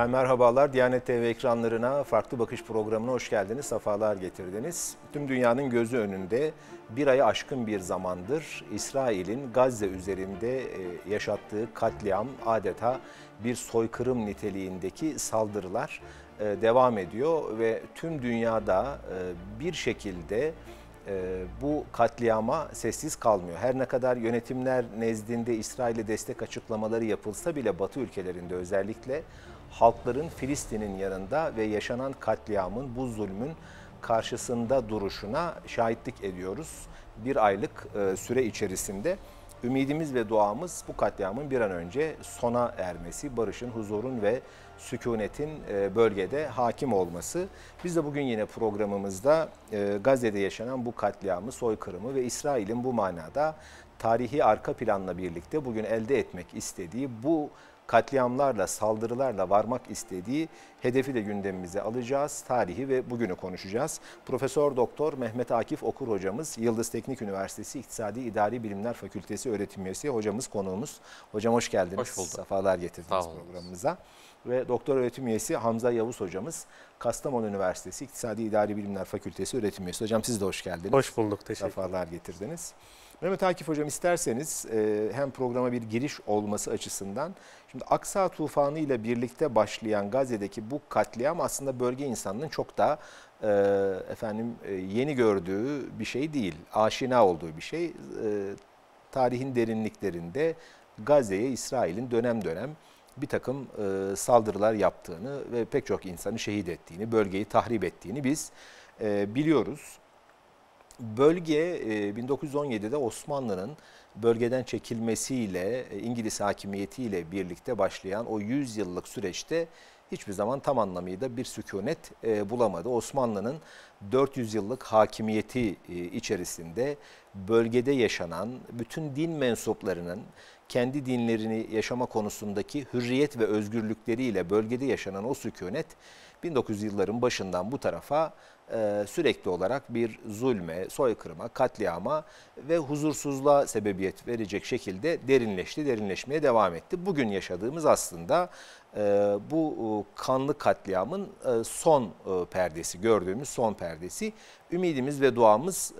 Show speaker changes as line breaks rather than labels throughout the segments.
Efendim merhabalar. Diyanet TV ekranlarına Farklı Bakış programına hoş geldiniz. Safalar getirdiniz. Tüm dünyanın gözü önünde bir aya aşkın bir zamandır İsrail'in Gazze üzerinde e, yaşattığı katliam adeta bir soykırım niteliğindeki saldırılar e, devam ediyor ve tüm dünyada e, bir şekilde bu katliama sessiz kalmıyor. Her ne kadar yönetimler nezdinde İsrail'e destek açıklamaları yapılsa bile Batı ülkelerinde özellikle halkların Filistin'in yanında ve yaşanan katliamın, bu zulmün karşısında duruşuna şahitlik ediyoruz. Bir aylık e, süre içerisinde ümidimiz ve duamız bu katliamın bir an önce sona ermesi, barışın, huzurun ve sükunetin e, bölgede hakim olması. Biz de bugün yine programımızda e, Gazze'de yaşanan bu katliamı, soykırımı ve İsrail'in bu manada tarihi arka planla birlikte bugün elde etmek istediği bu katliamlarla, saldırılarla varmak istediği hedefi de gündemimize alacağız. Tarihi ve bugünü konuşacağız. Profesör Doktor Mehmet Akif Okur hocamız, Yıldız Teknik Üniversitesi İktisadi İdari Bilimler Fakültesi öğretim üyesi hocamız konuğumuz. Hocam hoş geldiniz. Hoş bulduk. Safalar getirdiniz programımıza. Ve doktor öğretim üyesi Hamza Yavuz hocamız, Kastamonu Üniversitesi İktisadi İdari Bilimler Fakültesi öğretim üyesi. Hocam siz de hoş geldiniz. Hoş bulduk. Teşekkür ederim. Safalar getirdiniz. Mehmet Akif Hocam isterseniz e, hem programa bir giriş olması açısından şimdi Aksa Tufanı ile birlikte başlayan Gazze'deki bu katliam aslında bölge insanının çok daha e, efendim e, yeni gördüğü bir şey değil. Aşina olduğu bir şey. tarihin derinliklerinde Gazze'ye İsrail'in dönem dönem bir takım saldırılar yaptığını ve pek çok insanı şehit ettiğini, bölgeyi tahrip ettiğini biz biliyoruz bölge 1917'de e, Osmanlı'nın bölgeden çekilmesiyle e, İngiliz hakimiyetiyle birlikte başlayan o 100 yıllık süreçte hiçbir zaman tam anlamıyla bir sükunet e, bulamadı. Osmanlı'nın 400 yıllık hakimiyeti içerisinde bölgede yaşanan bütün din mensuplarının kendi dinlerini yaşama konusundaki hürriyet ve özgürlükleriyle bölgede yaşanan o sükunet 1900 yılların başından bu tarafa e, sürekli olarak bir zulme, soykırıma, katliama ve huzursuzluğa sebebiyet verecek şekilde derinleşti, derinleşmeye devam etti. Bugün yaşadığımız aslında e, bu e, kanlı katliamın son perdesi, gördüğümüz son perdesi. Ümidimiz ve duamız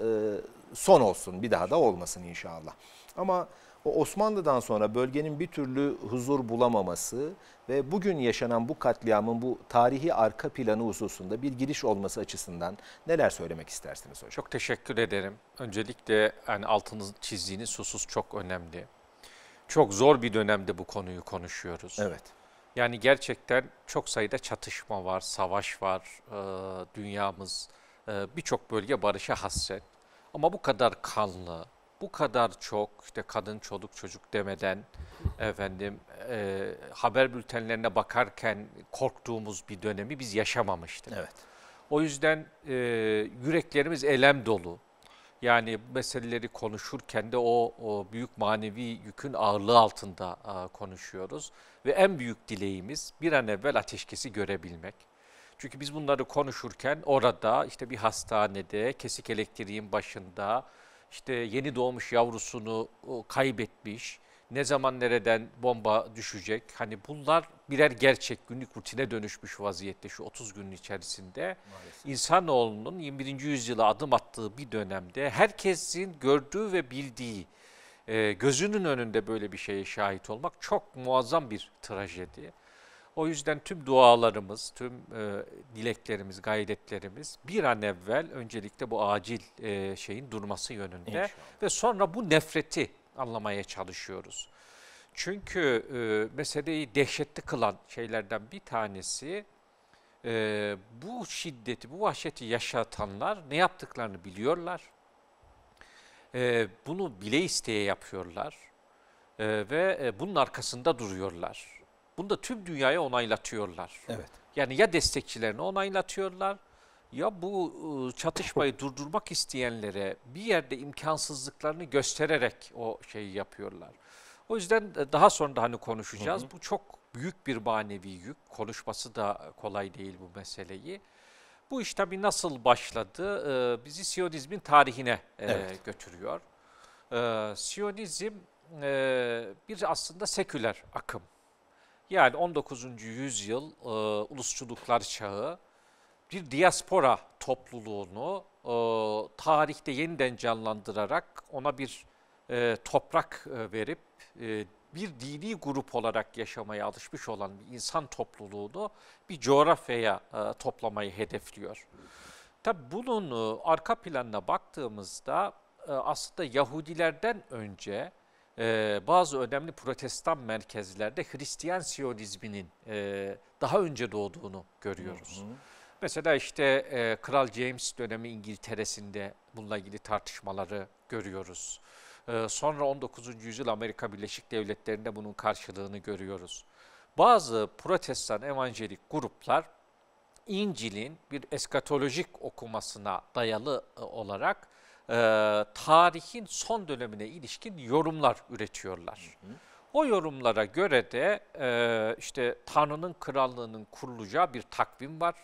son olsun, bir daha da olmasın inşallah. Ama o Osmanlı'dan sonra bölgenin bir türlü huzur bulamaması ve bugün yaşanan bu katliamın bu tarihi arka planı hususunda bir giriş olması açısından neler söylemek istersiniz hocam?
Çok teşekkür ederim. Öncelikle yani altınız çizdiğiniz susuz çok önemli. Çok zor bir dönemde bu konuyu konuşuyoruz. Evet. Yani gerçekten çok sayıda çatışma var, savaş var, e, dünyamız e, birçok bölge barışa hasret. Ama bu kadar kanlı, bu kadar çok işte kadın çoluk çocuk demeden efendim e, haber bültenlerine bakarken korktuğumuz bir dönemi biz yaşamamıştık. Evet. O yüzden e, yüreklerimiz elem dolu. Yani meseleleri konuşurken de o, o büyük manevi yükün ağırlığı altında a, konuşuyoruz. Ve en büyük dileğimiz bir an evvel ateşkesi görebilmek. Çünkü biz bunları konuşurken orada işte bir hastanede, kesik elektriğin başında, işte yeni doğmuş yavrusunu kaybetmiş, ne zaman nereden bomba düşecek? Hani bunlar birer gerçek günlük rutine dönüşmüş vaziyette şu 30 günün içerisinde. Maalesef. İnsanoğlunun 21. yüzyıla adım attığı bir dönemde herkesin gördüğü ve bildiği e, gözünün önünde böyle bir şeye şahit olmak çok muazzam bir trajedi. O yüzden tüm dualarımız, tüm e, dileklerimiz, gayretlerimiz bir an evvel öncelikle bu acil e, şeyin durması yönünde İnşallah. ve sonra bu nefreti anlamaya çalışıyoruz. Çünkü e, meseleyi dehşetli kılan şeylerden bir tanesi e, bu şiddeti, bu vahşeti yaşatanlar ne yaptıklarını biliyorlar. E, bunu bile isteye yapıyorlar e, ve e, bunun arkasında duruyorlar. Bunu da tüm dünyaya onaylatıyorlar. Evet. Yani ya destekçilerini onaylatıyorlar ya bu ıı, çatışmayı durdurmak isteyenlere bir yerde imkansızlıklarını göstererek o şeyi yapıyorlar. O yüzden e, daha sonra da hani konuşacağız. Hı hı. Bu çok büyük bir manevi yük. Konuşması da kolay değil bu meseleyi. Bu iş tabii nasıl başladı? Bizi Siyonizmin tarihine e, evet. götürüyor. Siyonizm e, bir aslında seküler akım. Yani 19. yüzyıl e, ulusçuluklar çağı bir diaspora topluluğunu e, tarihte yeniden canlandırarak ona bir e, toprak e, verip e, bir dini grup olarak yaşamaya alışmış olan bir insan topluluğunu bir coğrafyaya e, toplamayı hedefliyor. Tabi bunun e, arka planına baktığımızda e, aslında Yahudilerden önce ee, bazı önemli protestan merkezlerde Hristiyan Siyonizminin e, daha önce doğduğunu görüyoruz. Hı hı. Mesela işte e, Kral James dönemi İngiltere'sinde bununla ilgili tartışmaları görüyoruz. Ee, sonra 19. yüzyıl Amerika Birleşik Devletleri'nde bunun karşılığını görüyoruz. Bazı protestan evanjelik gruplar İncil'in bir eskatolojik okumasına dayalı e, olarak e, tarihin son dönemine ilişkin yorumlar üretiyorlar. Hı hı. O yorumlara göre de e, işte Tanrı'nın krallığının kurulacağı bir takvim var.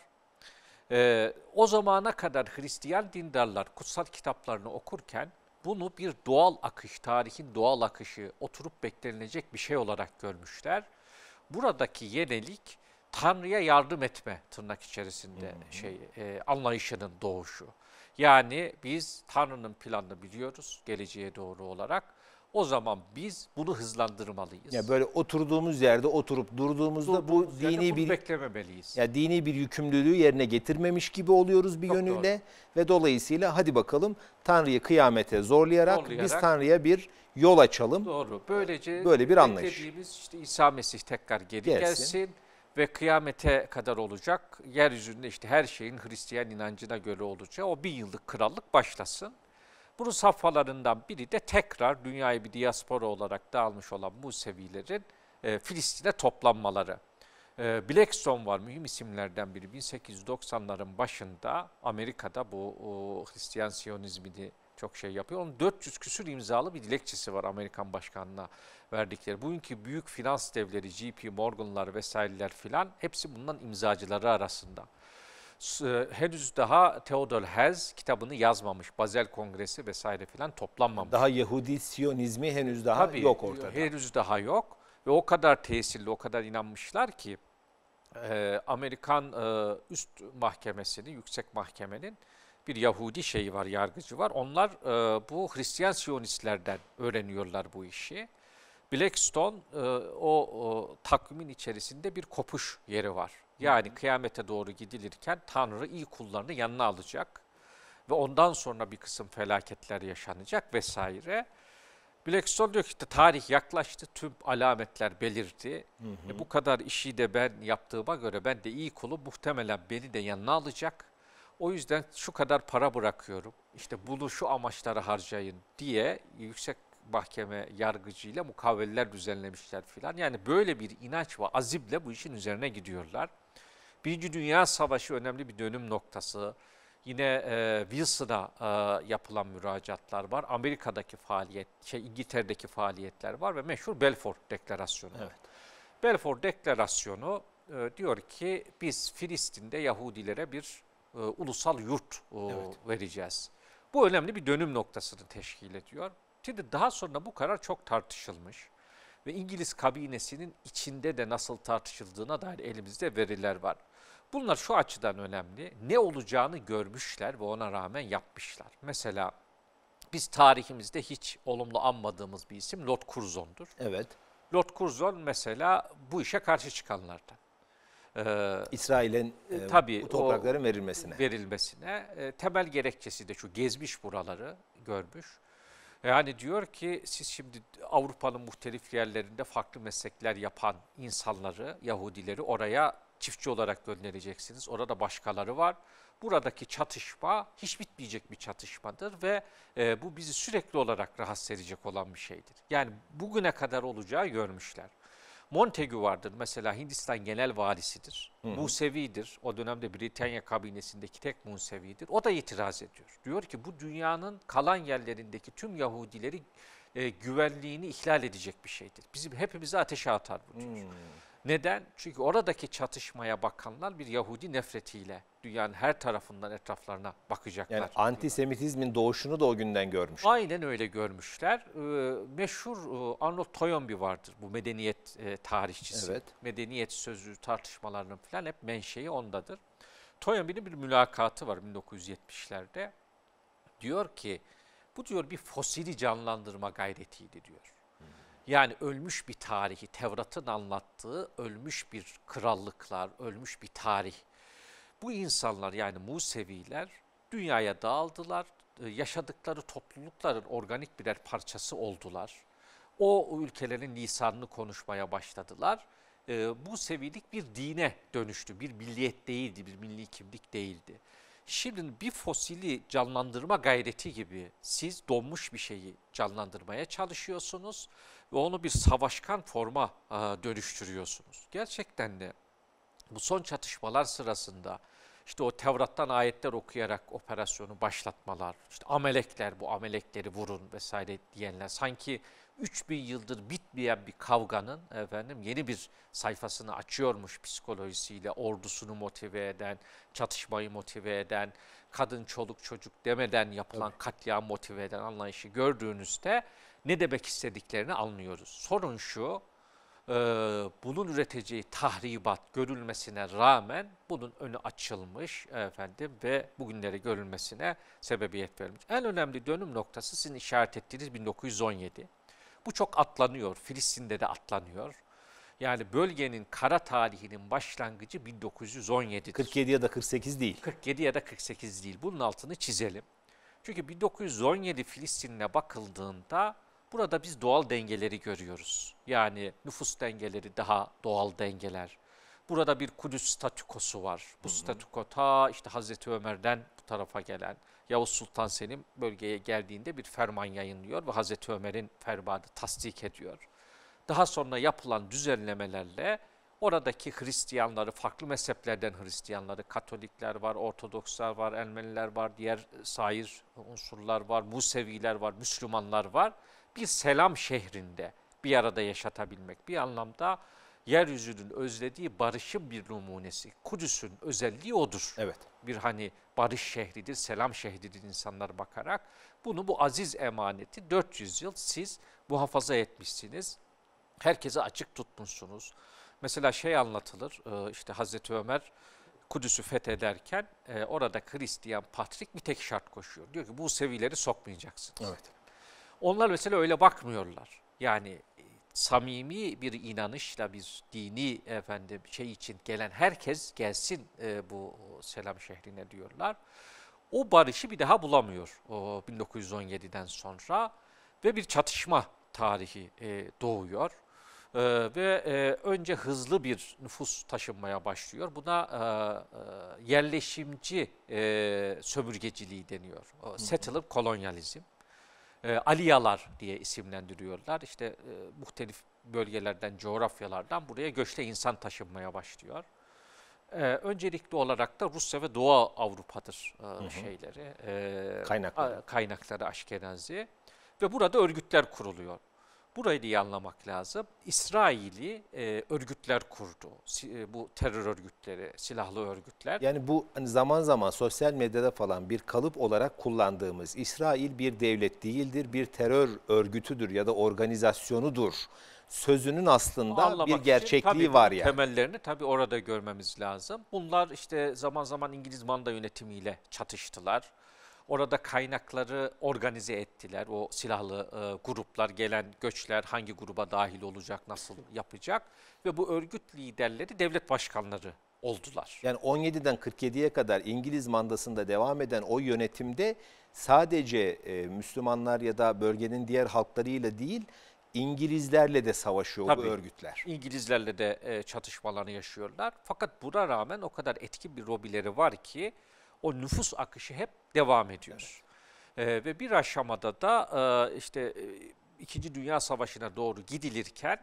E, o zamana kadar Hristiyan dindarlar kutsal kitaplarını okurken bunu bir doğal akış, tarihin doğal akışı oturup beklenilecek bir şey olarak görmüşler. Buradaki yenilik Tanrı'ya yardım etme tırnak içerisinde hı hı. şey e, anlayışının doğuşu. Yani biz Tanrı'nın planını biliyoruz geleceğe doğru olarak. O zaman biz bunu hızlandırmalıyız. Ya böyle
oturduğumuz yerde oturup durduğumuzda durduğumuz bu dini bir
beklememeliyiz.
Ya dini bir yükümlülüğü yerine getirmemiş gibi oluyoruz bir Çok yönüyle doğru. ve dolayısıyla hadi bakalım Tanrı'yı kıyamete zorlayarak, zorlayarak biz Tanrı'ya bir yol açalım. Doğru.
Böylece böyle bir anlayış. Dediğimiz işte İsa Mesih tekrar geri gelsin. gelsin ve kıyamete kadar olacak. Yeryüzünde işte her şeyin Hristiyan inancına göre olacağı o bin yıllık krallık başlasın. Bunun safhalarından biri de tekrar dünyayı bir diaspora olarak dağılmış olan Musevilerin e, Filistin'e toplanmaları. E, Blackstone var mühim isimlerden biri 1890'ların başında Amerika'da bu o, Hristiyan Siyonizmini çok şey yapıyor. Onun 400 küsür imzalı bir dilekçesi var Amerikan başkanına verdikleri. Bugünkü büyük finans devleri JP Morgan'lar vesaireler filan hepsi bundan imzacıları arasında. E, henüz daha Theodore Herz kitabını yazmamış. Bazel Kongresi vesaire filan toplanmamış. Daha
Yahudi Siyonizmi henüz daha Tabii, yok ortada.
Henüz daha yok ve o kadar tesirli, o kadar inanmışlar ki e, Amerikan e, üst mahkemesinin, yüksek mahkemenin bir Yahudi şeyi var, yargıcı var. Onlar e, bu Hristiyan Siyonistlerden öğreniyorlar bu işi. Blackstone e, o, o takvimin içerisinde bir kopuş yeri var. Yani kıyamete doğru gidilirken Tanrı iyi kullarını yanına alacak ve ondan sonra bir kısım felaketler yaşanacak vesaire. Blackstone diyor ki işte tarih yaklaştı, tüm alametler belirdi. Hı hı. E, bu kadar işi de ben yaptığıma göre ben de iyi kulu muhtemelen beni de yanına alacak. O yüzden şu kadar para bırakıyorum, işte bunu şu amaçlara harcayın diye yüksek mahkeme yargıcıyla mukavveller düzenlemişler filan. Yani böyle bir inanç ve azible bu işin üzerine gidiyorlar. Birinci Dünya Savaşı önemli bir dönüm noktası. Yine e, Wilson'a e, yapılan müracaatlar var. Amerika'daki faaliyet, şey, İngiltere'deki faaliyetler var ve meşhur Belfort Deklarasyonu. Evet. Balfour Deklarasyonu e, diyor ki biz Filistin'de Yahudilere bir e, ulusal yurt e, evet. vereceğiz. Bu önemli bir dönüm noktasını teşkil ediyor. Şimdi daha sonra bu karar çok tartışılmış ve İngiliz kabinesinin içinde de nasıl tartışıldığına dair elimizde veriler var. Bunlar şu açıdan önemli. Ne olacağını görmüşler ve ona rağmen yapmışlar. Mesela biz tarihimizde hiç olumlu anmadığımız bir isim Lord Curzon'dur. Evet. Lord Curzon mesela bu işe karşı çıkanlardan. Ee, İsrail'in e, e bu toprakların verilmesine. Verilmesine. E, temel gerekçesi de şu gezmiş buraları görmüş. Yani diyor ki siz şimdi Avrupa'nın muhtelif yerlerinde farklı meslekler yapan insanları, Yahudileri oraya çiftçi olarak göndereceksiniz. Orada başkaları var. Buradaki çatışma hiç bitmeyecek bir çatışmadır ve e, bu bizi sürekli olarak rahatsız edecek olan bir şeydir. Yani bugüne kadar olacağı görmüşler. Montagu vardır mesela Hindistan genel valisidir. Hı. Musevidir. O dönemde Britanya kabinesindeki tek Musevidir. O da itiraz ediyor. Diyor ki bu dünyanın kalan yerlerindeki tüm Yahudileri e, güvenliğini ihlal edecek bir şeydir. Bizim hepimizi ateşe atar bu diyor. Hmm. Neden? Çünkü oradaki çatışmaya bakanlar bir Yahudi nefretiyle dünyanın her tarafından etraflarına bakacaklar. Yani
antisemitizmin doğuşunu da o günden
görmüşler. Aynen öyle görmüşler. Ee, meşhur e, Arnold Toynbee vardır bu medeniyet e, tarihçisi. Evet. Medeniyet sözü tartışmalarının falan hep menşei ondadır. Toynbee'nin bir mülakatı var 1970'lerde. Diyor ki bu diyor bir fosili canlandırma gayretiydi diyor. Yani ölmüş bir tarihi, Tevrat'ın anlattığı ölmüş bir krallıklar, ölmüş bir tarih. Bu insanlar yani Museviler dünyaya dağıldılar, e, yaşadıkları toplulukların organik birer parçası oldular. O ülkelerin lisanını konuşmaya başladılar. Bu e, sevilik bir dine dönüştü, bir milliyet değildi, bir milli kimlik değildi. Şimdi bir fosili canlandırma gayreti gibi siz donmuş bir şeyi canlandırmaya çalışıyorsunuz ve onu bir savaşkan forma e, dönüştürüyorsunuz. Gerçekten de bu son çatışmalar sırasında işte o Tevrat'tan ayetler okuyarak operasyonu başlatmalar, işte amelekler bu amelekleri vurun vesaire diyenler sanki 3000 yıldır bitmeyen bir kavganın efendim yeni bir sayfasını açıyormuş psikolojisiyle ordusunu motive eden, çatışmayı motive eden, kadın çoluk çocuk demeden yapılan katliam motive eden anlayışı gördüğünüzde ne demek istediklerini anlıyoruz. Sorun şu, e, bunun üreteceği tahribat görülmesine rağmen bunun önü açılmış efendim ve bugünlere görülmesine sebebiyet vermiş. En önemli dönüm noktası sizin işaret ettiğiniz 1917. Bu çok atlanıyor. Filistin'de de atlanıyor. Yani bölgenin kara tarihinin başlangıcı 1917'dir. 47 ya da 48 değil. 47 ya da 48 değil. Bunun altını çizelim. Çünkü 1917 Filistin'e bakıldığında burada biz doğal dengeleri görüyoruz. Yani nüfus dengeleri daha doğal dengeler. Burada bir Kudüs statükosu var. Bu hı statüko ta işte Hazreti Ömer'den bu tarafa gelen. Yavuz Sultan Selim bölgeye geldiğinde bir ferman yayınlıyor ve Hazreti Ömer'in fermanı tasdik ediyor. Daha sonra yapılan düzenlemelerle oradaki Hristiyanları, farklı mezheplerden Hristiyanları, Katolikler var, Ortodokslar var, Ermeniler var, diğer sair unsurlar var, Museviler var, Müslümanlar var. Bir selam şehrinde bir arada yaşatabilmek bir anlamda yeryüzünün özlediği barışın bir numunesi. Kudüs'ün özelliği odur. Evet. Bir hani barış şehridir, selam şehridir insanlar bakarak. Bunu bu aziz emaneti 400 yıl siz muhafaza etmişsiniz. Herkese açık tutmuşsunuz. Mesela şey anlatılır e, işte Hazreti Ömer Kudüs'ü fethederken e, orada Hristiyan Patrik bir tek şart koşuyor. Diyor ki bu sevileri sokmayacaksınız. Evet. Onlar mesela öyle bakmıyorlar. Yani samimi bir inanışla biz dini efendim şey için gelen herkes gelsin e, bu selam şehrine diyorlar. O barışı bir daha bulamıyor o 1917'den sonra ve bir çatışma tarihi e, doğuyor. Ee, ve e, önce hızlı bir nüfus taşınmaya başlıyor. Buna e, e yerleşimci e, sömürgeciliği deniyor. O, settler kolonyalizm e, Aliyalar diye isimlendiriyorlar. İşte e, muhtelif bölgelerden, coğrafyalardan buraya göçte insan taşınmaya başlıyor. E, öncelikli olarak da Rusya ve Doğu Avrupa'dır e, hı hı. şeyleri, e, kaynakları. A, kaynakları Aşkenazi ve burada örgütler kuruluyor. Burayı anlamak lazım. İsrail'i e, örgütler kurdu. Si, e, bu terör örgütleri, silahlı örgütler.
Yani bu hani zaman zaman sosyal medyada falan bir kalıp olarak kullandığımız İsrail bir devlet değildir, bir terör örgütüdür ya da organizasyonudur sözünün aslında Anlamak bir gerçekliği için, tabii, var yani.
Temellerini tabii orada görmemiz lazım. Bunlar işte zaman zaman İngiliz manda yönetimiyle çatıştılar. Orada kaynakları organize ettiler. O silahlı e, gruplar, gelen göçler hangi gruba dahil olacak, nasıl yapacak ve bu örgüt liderleri devlet başkanları oldular.
Yani 17'den 47'ye kadar İngiliz mandasında devam eden o yönetimde sadece e, Müslümanlar ya da bölgenin diğer halklarıyla değil İngilizlerle de savaşıyor Tabii, bu örgütler.
İngilizlerle de e, çatışmalarını yaşıyorlar. Fakat buna rağmen o kadar etki bir robileri var ki o nüfus akışı hep devam ediyor. Evet. E, ve bir aşamada da e, işte e, İkinci Dünya Savaşı'na doğru gidilirken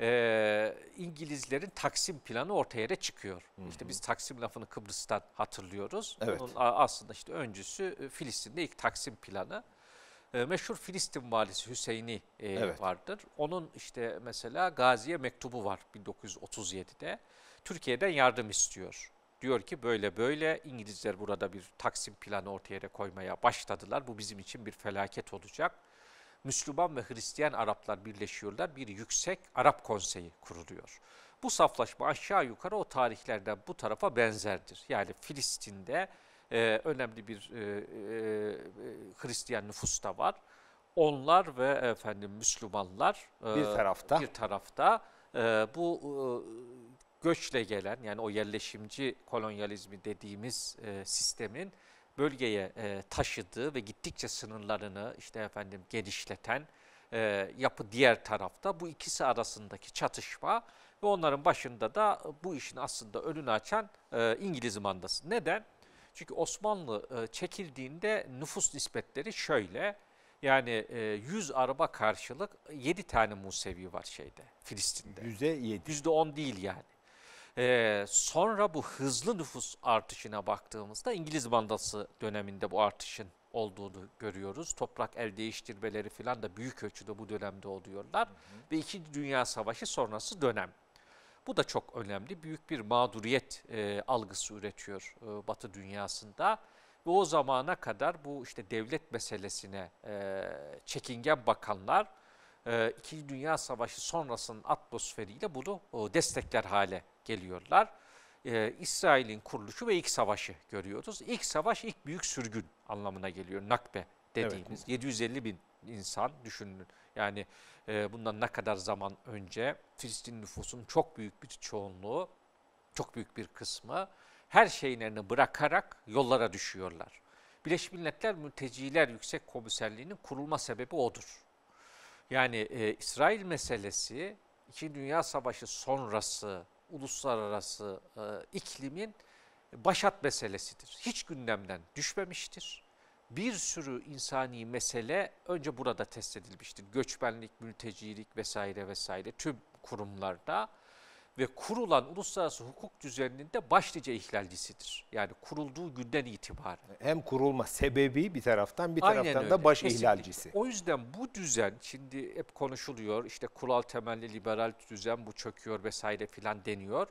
e, İngilizlerin Taksim planı ortaya yere çıkıyor. Hı hı. İşte biz Taksim lafını Kıbrıs'tan hatırlıyoruz. Evet. Onun aslında işte öncüsü e, Filistin'de ilk Taksim planı. E, meşhur Filistin valisi Hüseyin'i e, evet. vardır. Onun işte mesela Gazi'ye mektubu var 1937'de. Türkiye'den yardım istiyor diyor ki böyle böyle İngilizler burada bir Taksim planı ortaya koymaya başladılar. Bu bizim için bir felaket olacak. Müslüman ve Hristiyan Araplar birleşiyorlar. Bir yüksek Arap konseyi kuruluyor. Bu saflaşma aşağı yukarı o tarihlerden bu tarafa benzerdir. Yani Filistin'de e, önemli bir e, e, e Hristiyan nüfus da var. Onlar ve efendim Müslümanlar e, bir tarafta bir tarafta e, bu e, göçle gelen yani o yerleşimci kolonyalizmi dediğimiz e, sistemin bölgeye e, taşıdığı ve gittikçe sınırlarını işte efendim genişleten e, yapı diğer tarafta bu ikisi arasındaki çatışma ve onların başında da bu işin aslında önünü açan e, İngiliz mandası. Neden? Çünkü Osmanlı e, çekildiğinde nüfus nispetleri şöyle yani e, 100 araba karşılık 7 tane Musevi var şeyde Filistin'de. %7. %10 değil yani. Ee, sonra bu hızlı nüfus artışına baktığımızda İngiliz bandası döneminde bu artışın olduğunu görüyoruz. Toprak el değiştirmeleri falan da büyük ölçüde bu dönemde oluyorlar. Hı hı. Ve İkinci Dünya Savaşı sonrası dönem. Bu da çok önemli. Büyük bir mağduriyet e, algısı üretiyor e, Batı dünyasında. Ve o zamana kadar bu işte devlet meselesine e, çekingen bakanlar e, İkinci Dünya Savaşı sonrasının atmosferiyle bunu e, destekler hale geliyorlar. Ee, İsrail'in kuruluşu ve ilk savaşı görüyoruz. İlk savaş ilk büyük sürgün anlamına geliyor. Nakbe dediğimiz evet. 750 bin insan düşünün. Yani e, bundan ne kadar zaman önce Filistin nüfusunun çok büyük bir çoğunluğu, çok büyük bir kısmı her şeylerini bırakarak yollara düşüyorlar. Birleşmiş Milletler Mülteciler Yüksek Komiserliği'nin kurulma sebebi odur. Yani e, İsrail meselesi, İkinci Dünya Savaşı sonrası uluslararası e, iklimin başat meselesidir. Hiç gündemden düşmemiştir. Bir sürü insani mesele önce burada test edilmiştir. Göçmenlik, mültecilik vesaire vesaire tüm kurumlarda ve kurulan uluslararası hukuk düzeninde başlıca ihlalcisidir. Yani
kurulduğu günden itibaren. Hem kurulma sebebi bir taraftan bir Aynen taraftan öyle. da baş Kesinlikle. ihlalcisi.
O yüzden bu düzen şimdi hep konuşuluyor işte kural temelli liberal düzen bu çöküyor vesaire filan deniyor.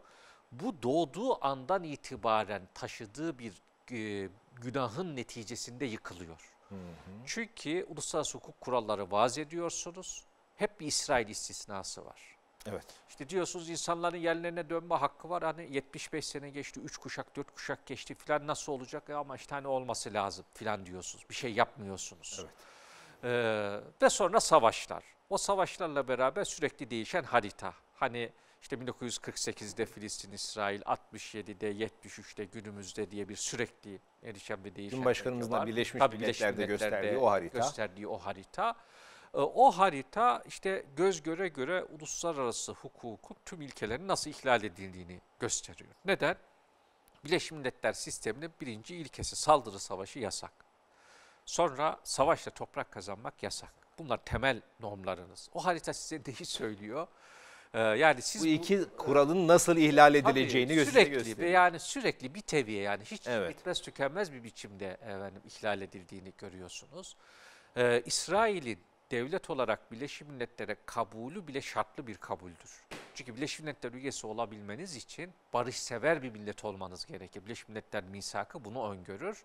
Bu doğduğu andan itibaren taşıdığı bir e, günahın neticesinde yıkılıyor. Hı hı. Çünkü uluslararası hukuk kuralları vaz ediyorsunuz. Hep bir İsrail istisnası var. Evet. İşte diyorsunuz insanların yerlerine dönme hakkı var. Hani 75 sene geçti, 3 kuşak, 4 kuşak geçti filan nasıl olacak? E ama işte hani olması lazım filan diyorsunuz. Bir şey yapmıyorsunuz. Evet. Ee, ve sonra savaşlar. O savaşlarla beraber sürekli değişen harita. Hani işte 1948'de Filistin, İsrail, 67'de, 73'te, günümüzde diye bir sürekli erişen bir değişen. Cumhurbaşkanımızın Birleşmiş Milletler'de, Milletler'de gösterdiği o harita. Gösterdiği o harita. Ee, o harita işte göz göre göre uluslararası hukukun tüm ilkelerini nasıl ihlal edildiğini gösteriyor. Neden? Birleşmiş Milletler sisteminin birinci ilkesi saldırı savaşı yasak. Sonra savaşla toprak kazanmak yasak. Bunlar temel normlarınız. O harita
size neyi söylüyor? Ee, yani siz bu iki bu, kuralın nasıl ihlal edileceğini tabii, sürekli gösteriyor. ve
yani sürekli bir teviye yani hiç evet. bitmez tükenmez bir biçimde efendim, ihlal edildiğini görüyorsunuz. Ee, İsrail'in devlet olarak Birleşmiş Milletler'e kabulü bile şartlı bir kabuldür. Çünkü Birleşmiş Milletler üyesi olabilmeniz için barışsever bir millet olmanız gerekir. Birleşmiş Milletler misakı bunu öngörür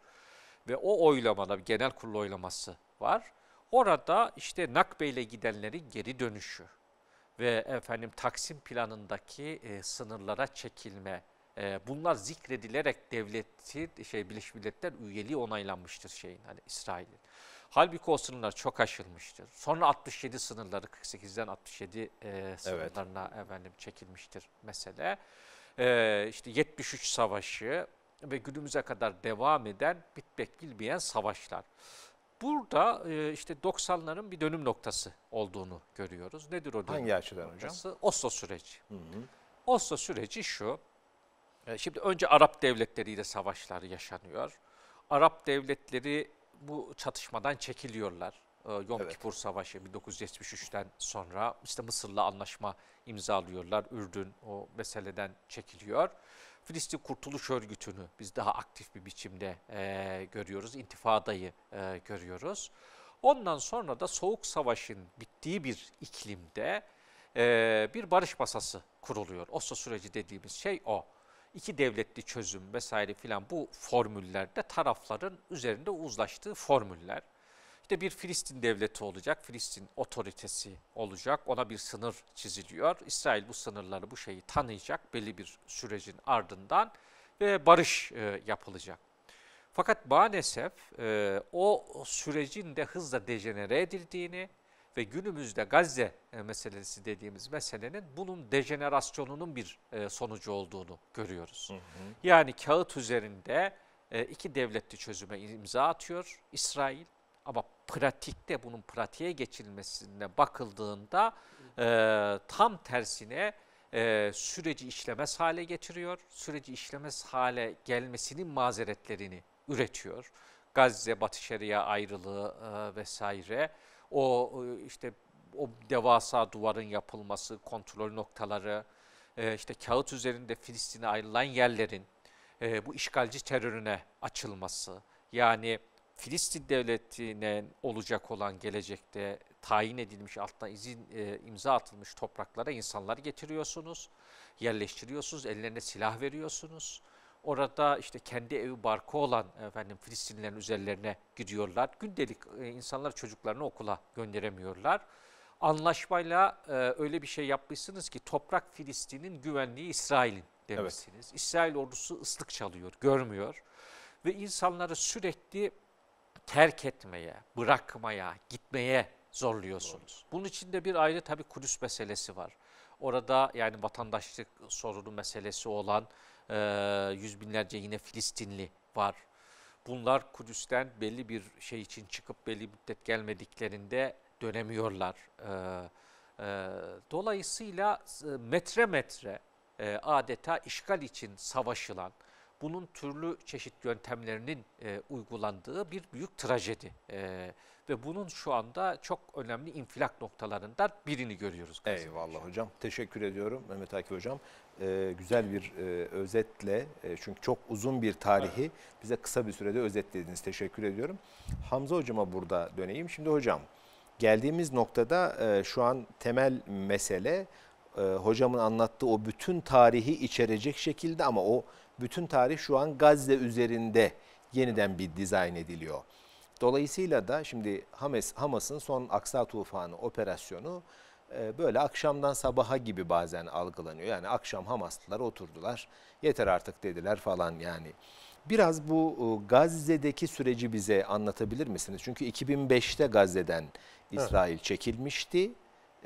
ve o oylamada, bir genel kurul oylaması var. Orada işte nakbeyle gidenlerin geri dönüşü ve efendim Taksim planındaki e, sınırlara çekilme e, bunlar zikredilerek devleti şey Birleşmiş Milletler üyeliği onaylanmıştır şeyin hani İsrail'in. Halbuki o sınırlar çok aşılmıştır. Sonra 67 sınırları 48'den 67 e, sınırlarına evet. efendim çekilmiştir mesele. E, işte 73 savaşı ve günümüze kadar devam eden bitmek bilmeyen savaşlar. Burada e, işte 90'ların bir dönüm noktası olduğunu görüyoruz. Nedir o dönüm Hangi açıdan noktası? hocam? Oslo süreci. Hı hı. Oslo süreci şu, ee, şimdi önce Arap devletleriyle savaşlar yaşanıyor. Arap devletleri bu çatışmadan çekiliyorlar. Ee, Yom evet. Kipur Savaşı 1973'ten sonra işte Mısır'la anlaşma imzalıyorlar. Ürdün o meseleden çekiliyor. Filistin Kurtuluş Örgütü'nü biz daha aktif bir biçimde e, görüyoruz. İntifadayı e, görüyoruz. Ondan sonra da Soğuk Savaş'ın bittiği bir iklimde e, bir barış masası kuruluyor. Oslo süreci dediğimiz şey o iki devletli çözüm vesaire filan bu formüllerde tarafların üzerinde uzlaştığı formüller. İşte bir Filistin devleti olacak, Filistin otoritesi olacak, ona bir sınır çiziliyor. İsrail bu sınırları, bu şeyi tanıyacak belli bir sürecin ardından ve barış e, yapılacak. Fakat maalesef e, o sürecin de hızla dejenere edildiğini, ve günümüzde Gazze e, meselesi dediğimiz meselenin bunun dejenerasyonunun bir e, sonucu olduğunu görüyoruz. Hı hı. Yani kağıt üzerinde e, iki devletli çözüme imza atıyor İsrail ama pratikte bunun pratiğe geçirilmesine bakıldığında tam tersine süreci işlemez hale getiriyor. Süreci işlemez hale gelmesinin mazeretlerini üretiyor. Gazze, Batı Şeria ayrılığı vesaire o e, işte o devasa duvarın yapılması, kontrol noktaları, e, işte kağıt üzerinde Filistin'e ayrılan yerlerin e, bu işgalci terörüne açılması, yani Filistin devletine olacak olan gelecekte tayin edilmiş, altına izin imza atılmış topraklara insanlar getiriyorsunuz, yerleştiriyorsunuz, ellerine silah veriyorsunuz. Orada işte kendi evi barkı olan efendim Filistinlilerin üzerlerine gidiyorlar. Gündelik e, insanlar çocuklarını okula gönderemiyorlar. Anlaşmayla e, öyle bir şey yapmışsınız ki toprak Filistin'in güvenliği İsrail'in demişsiniz. Evet. İsrail ordusu ıslık çalıyor, görmüyor ve insanları sürekli terk etmeye, bırakmaya, gitmeye zorluyorsunuz. Doğru. Bunun içinde bir ayrı tabii Kudüs meselesi var. Orada yani vatandaşlık sorunu meselesi olan e, yüz binlerce yine Filistinli var. Bunlar Kudüs'ten belli bir şey için çıkıp belli bir müddet gelmediklerinde dönemiyorlar. E, e, dolayısıyla e, metre metre e, adeta işgal için savaşılan, bunun türlü çeşit yöntemlerinin e, uygulandığı bir büyük trajedi. E, ve bunun şu anda çok önemli infilak
noktalarından birini görüyoruz. Eyvallah için. hocam. Teşekkür ediyorum Mehmet Akif hocam. Ee, güzel bir e, özetle e, çünkü çok uzun bir tarihi evet. bize kısa bir sürede özetlediniz. Teşekkür ediyorum. Hamza hocama burada döneyim. Şimdi hocam geldiğimiz noktada e, şu an temel mesele e, hocamın anlattığı o bütün tarihi içerecek şekilde ama o bütün tarih şu an Gazze üzerinde yeniden bir dizayn ediliyor. Dolayısıyla da şimdi Hamas, Hamas'ın son Aksa Tufanı operasyonu e, böyle akşamdan sabaha gibi bazen algılanıyor. Yani akşam Hamaslılar oturdular yeter artık dediler falan yani. Biraz bu e, Gazze'deki süreci bize anlatabilir misiniz? Çünkü 2005'te Gazze'den İsrail çekilmişti.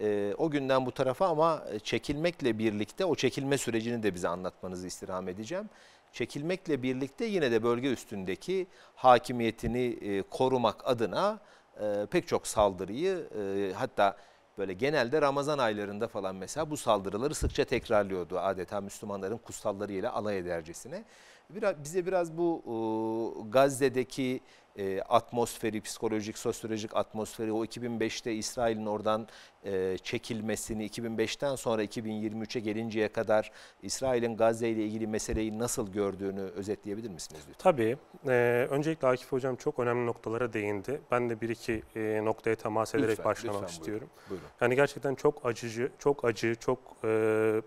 E, o günden bu tarafa ama çekilmekle birlikte o çekilme sürecini de bize anlatmanızı istirham edeceğim çekilmekle birlikte yine de bölge üstündeki hakimiyetini e, korumak adına e, pek çok saldırıyı e, hatta böyle genelde Ramazan aylarında falan mesela bu saldırıları sıkça tekrarlıyordu adeta Müslümanların kutsalları alay edercesine. bize biraz bu Gazze'deki e, atmosferi, psikolojik, sosyolojik atmosferi, o 2005'te İsrail'in oradan e, çekilmesini, 2005'ten sonra 2023'e gelinceye kadar İsrail'in Gazze ile ilgili meseleyi nasıl gördüğünü özetleyebilir misiniz?
Lütfen? Tabii. E, öncelikle Akif Hocam çok önemli noktalara değindi. Ben de bir iki e, noktaya temas ederek lütfen, başlamak lütfen, istiyorum. Buyurun, buyurun. Yani gerçekten çok acıcı, çok acı, çok... E,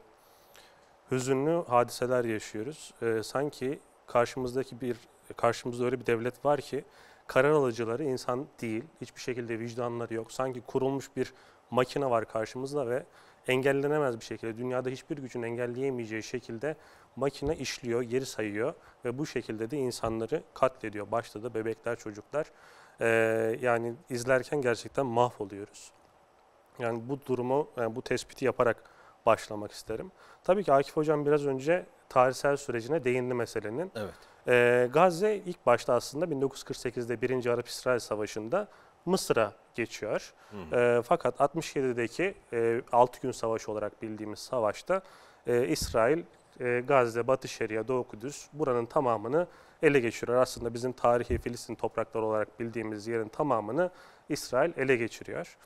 hüzünlü hadiseler yaşıyoruz. E, sanki karşımızdaki bir karşımızda öyle bir devlet var ki karar alıcıları insan değil. Hiçbir şekilde vicdanları yok. Sanki kurulmuş bir makine var karşımızda ve engellenemez bir şekilde dünyada hiçbir gücün engelleyemeyeceği şekilde makine işliyor, geri sayıyor ve bu şekilde de insanları katlediyor. Başta da bebekler, çocuklar. Ee, yani izlerken gerçekten mahvoluyoruz. Yani bu durumu, yani bu tespiti yaparak başlamak isterim. Tabii ki Akif Hocam biraz önce tarihsel sürecine değindi meselenin. Evet. Ee, Gazze ilk başta aslında 1948'de 1. Arap-İsrail Savaşı'nda Mısır'a geçiyor. Hı. Ee, e, fakat 67'deki e, 6 gün savaşı olarak bildiğimiz savaşta e, İsrail, e, Gazze, Batı Şeria, Doğu Kudüs buranın tamamını ele geçiriyor. Aslında bizim tarihi Filistin toprakları olarak bildiğimiz yerin tamamını İsrail ele geçiriyor.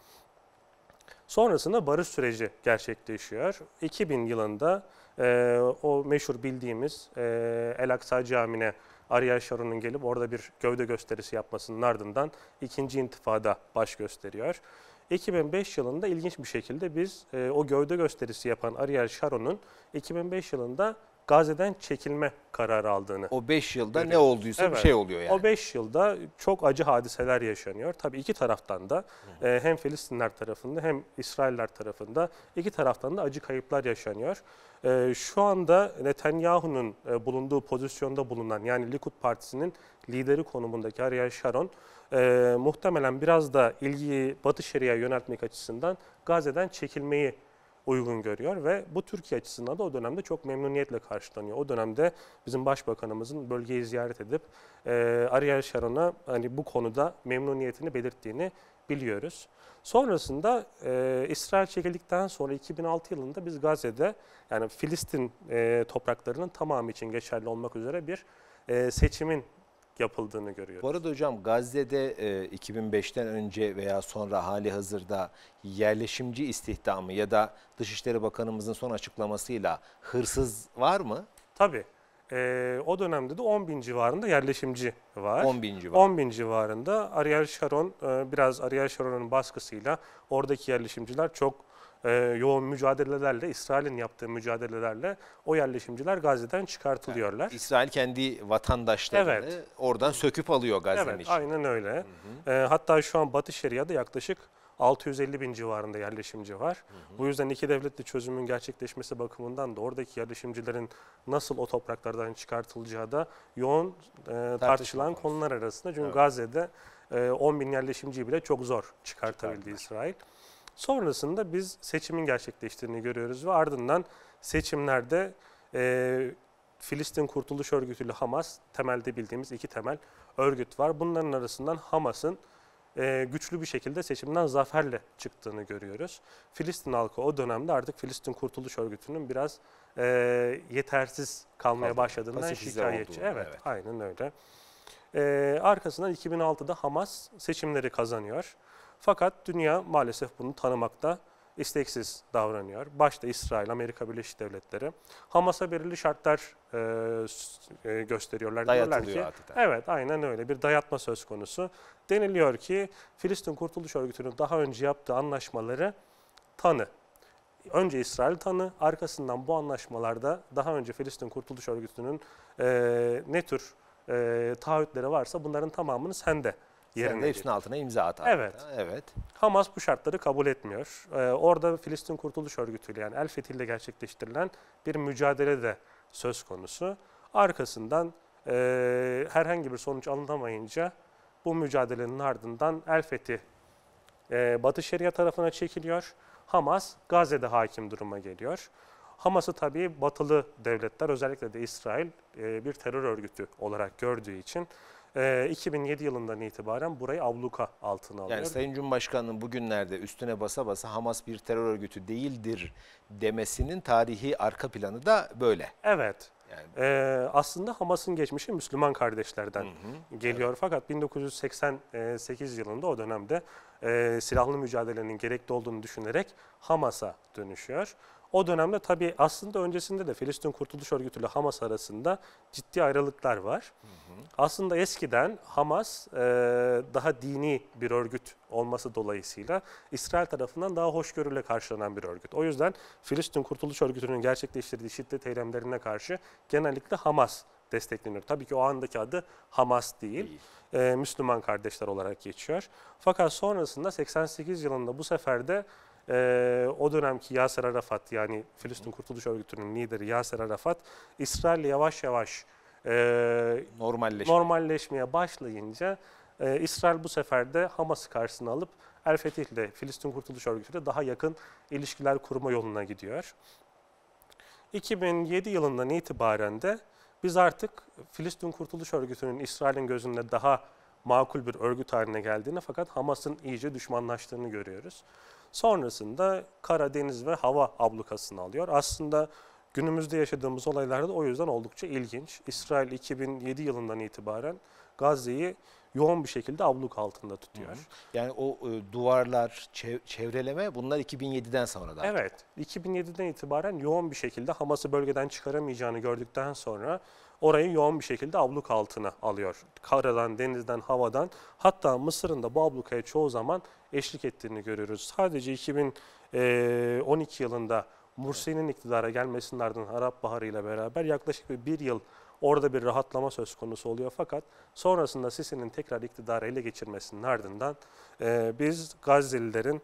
Sonrasında barış süreci gerçekleşiyor. 2000 yılında e, o meşhur bildiğimiz e, El Aksa Camii'ne Ariel Sharon'un gelip orada bir gövde gösterisi yapmasının ardından ikinci intifada baş gösteriyor. 2005 yılında ilginç bir şekilde biz e, o gövde gösterisi yapan Ariel Sharon'un 2005 yılında Gazze'den çekilme kararı aldığını. O 5 yılda görüyoruz. ne olduysa evet. bir şey oluyor yani. O 5 yılda çok acı hadiseler yaşanıyor. Tabii iki taraftan da e, hem Filistinler tarafında hem İsrailler tarafında iki taraftan da acı kayıplar yaşanıyor. E, şu anda Netanyahu'nun e, bulunduğu pozisyonda bulunan yani Likud Partisi'nin lideri konumundaki Ariel Sharon e, muhtemelen biraz da ilgiyi Batı Şeria yöneltmek açısından Gazze'den çekilmeyi uygun görüyor ve bu Türkiye açısından da o dönemde çok memnuniyetle karşılanıyor. O dönemde bizim başbakanımızın bölgeyi ziyaret edip e, Ariel Sharon'a hani bu konuda memnuniyetini belirttiğini biliyoruz. Sonrasında e, İsrail çekildikten sonra 2006 yılında biz Gazze'de yani Filistin e, topraklarının tamamı için geçerli olmak üzere bir e, seçimin yapıldığını görüyoruz. Bu
arada hocam Gazze'de 2005'ten e, önce veya sonra hali hazırda yerleşimci istihdamı ya da Dışişleri Bakanımızın son
açıklamasıyla hırsız var mı? Tabii. E, o dönemde de 10 bin civarında yerleşimci var. 10 bin civarında. 10 bin civarında. Ariel Sharon, e, biraz Ariel Sharon'un baskısıyla oradaki yerleşimciler çok e, yoğun mücadelelerle, İsrail'in yaptığı mücadelelerle o yerleşimciler Gazze'den çıkartılıyorlar. Yani İsrail kendi vatandaşlarını evet. oradan söküp alıyor Gazze'nin evet, içinde. Aynen öyle. Hı hı. E, hatta şu an Batı Şeria'da yaklaşık 650 bin civarında yerleşimci var. Hı hı. Bu yüzden iki devletli çözümün gerçekleşmesi bakımından da oradaki yerleşimcilerin nasıl o topraklardan çıkartılacağı da yoğun e, tartışılan, konular arasında. Çünkü evet. Gazze'de e, 10 bin yerleşimciyi bile çok zor çıkartabildi Çıkartlar. İsrail. Sonrasında biz seçimin gerçekleştiğini görüyoruz ve ardından seçimlerde e, Filistin Kurtuluş Örgütü ile Hamas temelde bildiğimiz iki temel örgüt var. Bunların arasından Hamas'ın e, güçlü bir şekilde seçimden zaferle çıktığını görüyoruz. Filistin halkı o dönemde artık Filistin Kurtuluş Örgütü'nün biraz e, yetersiz kalmaya başladığından şikayetçi. Evet, evet aynen öyle. E, arkasından 2006'da Hamas seçimleri kazanıyor. Fakat dünya maalesef bunu tanımakta isteksiz davranıyor. Başta İsrail, Amerika Birleşik Devletleri Hamas'a belirli şartlar e, e gösteriyorlar. Dayatılıyor ki, Evet aynen öyle bir dayatma söz konusu. Deniliyor ki Filistin Kurtuluş Örgütü'nün daha önce yaptığı anlaşmaları tanı. Önce İsrail tanı, arkasından bu anlaşmalarda daha önce Filistin Kurtuluş Örgütü'nün e, ne tür e, taahhütleri varsa bunların tamamını sende yerine Sen hepsinin altına imza atar. Evet. evet. Hamas bu şartları kabul etmiyor. Ee, orada Filistin Kurtuluş Örgütü yani El Fetih ile gerçekleştirilen bir mücadele de söz konusu. Arkasından e, herhangi bir sonuç alınamayınca bu mücadelenin ardından El Fetih e, Batı Şeria tarafına çekiliyor. Hamas Gazze'de hakim duruma geliyor. Hamas'ı tabii batılı devletler özellikle de İsrail e, bir terör örgütü olarak gördüğü için e, ee, 2007 yılından itibaren burayı abluka altına alıyor. Yani Sayın Cumhurbaşkanı'nın
bugünlerde üstüne basa basa Hamas bir terör örgütü değildir demesinin tarihi
arka planı da böyle. Evet. Yani. Ee, aslında Hamas'ın geçmişi Müslüman kardeşlerden hı hı, geliyor. Evet. Fakat 1988 yılında o dönemde e, silahlı mücadelenin gerekli olduğunu düşünerek Hamas'a dönüşüyor. O dönemde tabii aslında öncesinde de Filistin Kurtuluş Örgütü ile Hamas arasında ciddi ayrılıklar var. Hı hı. Aslında eskiden Hamas e, daha dini bir örgüt olması dolayısıyla İsrail tarafından daha hoşgörüyle karşılanan bir örgüt. O yüzden Filistin Kurtuluş Örgütü'nün gerçekleştirdiği şiddet eylemlerine karşı genellikle Hamas destekleniyor. Tabii ki o andaki adı Hamas değil, değil. E, Müslüman kardeşler olarak geçiyor. Fakat sonrasında 88 yılında bu sefer de e, o dönemki Yasser Arafat yani Filistin Kurtuluş Örgütü'nün lideri Yasser Arafat İsrail yavaş yavaş e, Normalleşme. normalleşmeye başlayınca e, İsrail bu sefer de Hamas'ı karşısına alıp El Fetih ile Filistin Kurtuluş Örgütü ile daha yakın ilişkiler kurma yoluna gidiyor. 2007 yılından itibaren de biz artık Filistin Kurtuluş Örgütü'nün İsrail'in gözünde daha makul bir örgüt haline geldiğini fakat Hamas'ın iyice düşmanlaştığını görüyoruz. Sonrasında Kara Deniz ve hava ablukasını alıyor. Aslında günümüzde yaşadığımız olaylarda o yüzden oldukça ilginç. İsrail 2007 yılından itibaren Gazze'yi yoğun bir şekilde abluk altında tutuyor. Yani o e, duvarlar, çev çevreleme bunlar 2007'den sonra da. Evet, 2007'den itibaren yoğun bir şekilde Hamas'ı bölgeden çıkaramayacağını gördükten sonra orayı yoğun bir şekilde abluk altına alıyor. Karadan, denizden, havadan hatta Mısır'ın da bu ablukaya çoğu zaman eşlik ettiğini görüyoruz. Sadece 2012 yılında Mursi'nin iktidara gelmesinin ardından Arap Baharı ile beraber yaklaşık bir, bir yıl orada bir rahatlama söz konusu oluyor. Fakat sonrasında Sisi'nin tekrar iktidarı ele geçirmesinin ardından biz Gazze'lilerin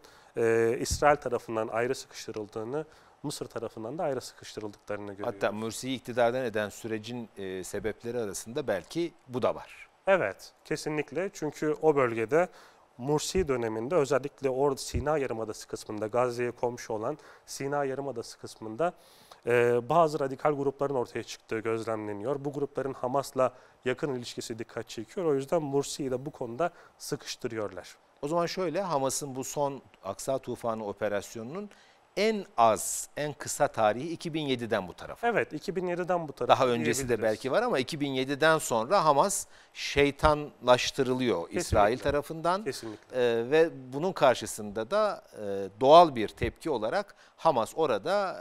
İsrail tarafından ayrı sıkıştırıldığını Mısır tarafından da ayrı sıkıştırıldıklarını görüyoruz. Hatta Mursi'yi iktidardan eden sürecin e, sebepleri arasında belki bu da var. Evet, kesinlikle. Çünkü o bölgede Mursi döneminde özellikle or Sina Yarımadası kısmında, Gazze'ye komşu olan Sina Yarımadası kısmında e, bazı radikal grupların ortaya çıktığı gözlemleniyor. Bu grupların Hamas'la yakın ilişkisi dikkat çekiyor. O yüzden Mursi'yi de bu konuda sıkıştırıyorlar. O zaman şöyle Hamas'ın bu
son Aksa Tufanı operasyonunun en az, en kısa tarihi 2007'den bu tarafa.
Evet 2007'den bu tarafa. Daha öncesi de
belki var ama 2007'den sonra Hamas şeytanlaştırılıyor Kesinlikle. İsrail tarafından. Kesinlikle. Ee, ve bunun karşısında da e, doğal bir tepki olarak Hamas orada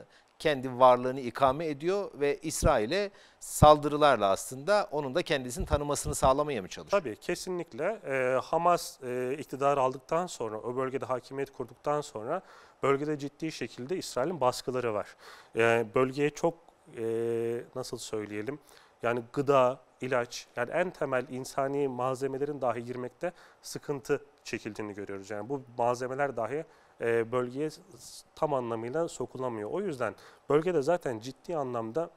e, kendi varlığını ikame ediyor ve İsrail'e saldırılarla aslında onun da kendisini
tanımasını sağlamaya mı çalışıyor? Tabii kesinlikle. E, Hamas e, iktidarı aldıktan sonra, o bölgede hakimiyet kurduktan sonra bölgede ciddi şekilde İsrail'in baskıları var. Yani ee, bölgeye çok e, nasıl söyleyelim yani gıda, ilaç yani en temel insani malzemelerin dahi girmekte sıkıntı çekildiğini görüyoruz. Yani bu malzemeler dahi e, bölgeye tam anlamıyla sokulamıyor. O yüzden bölgede zaten ciddi anlamda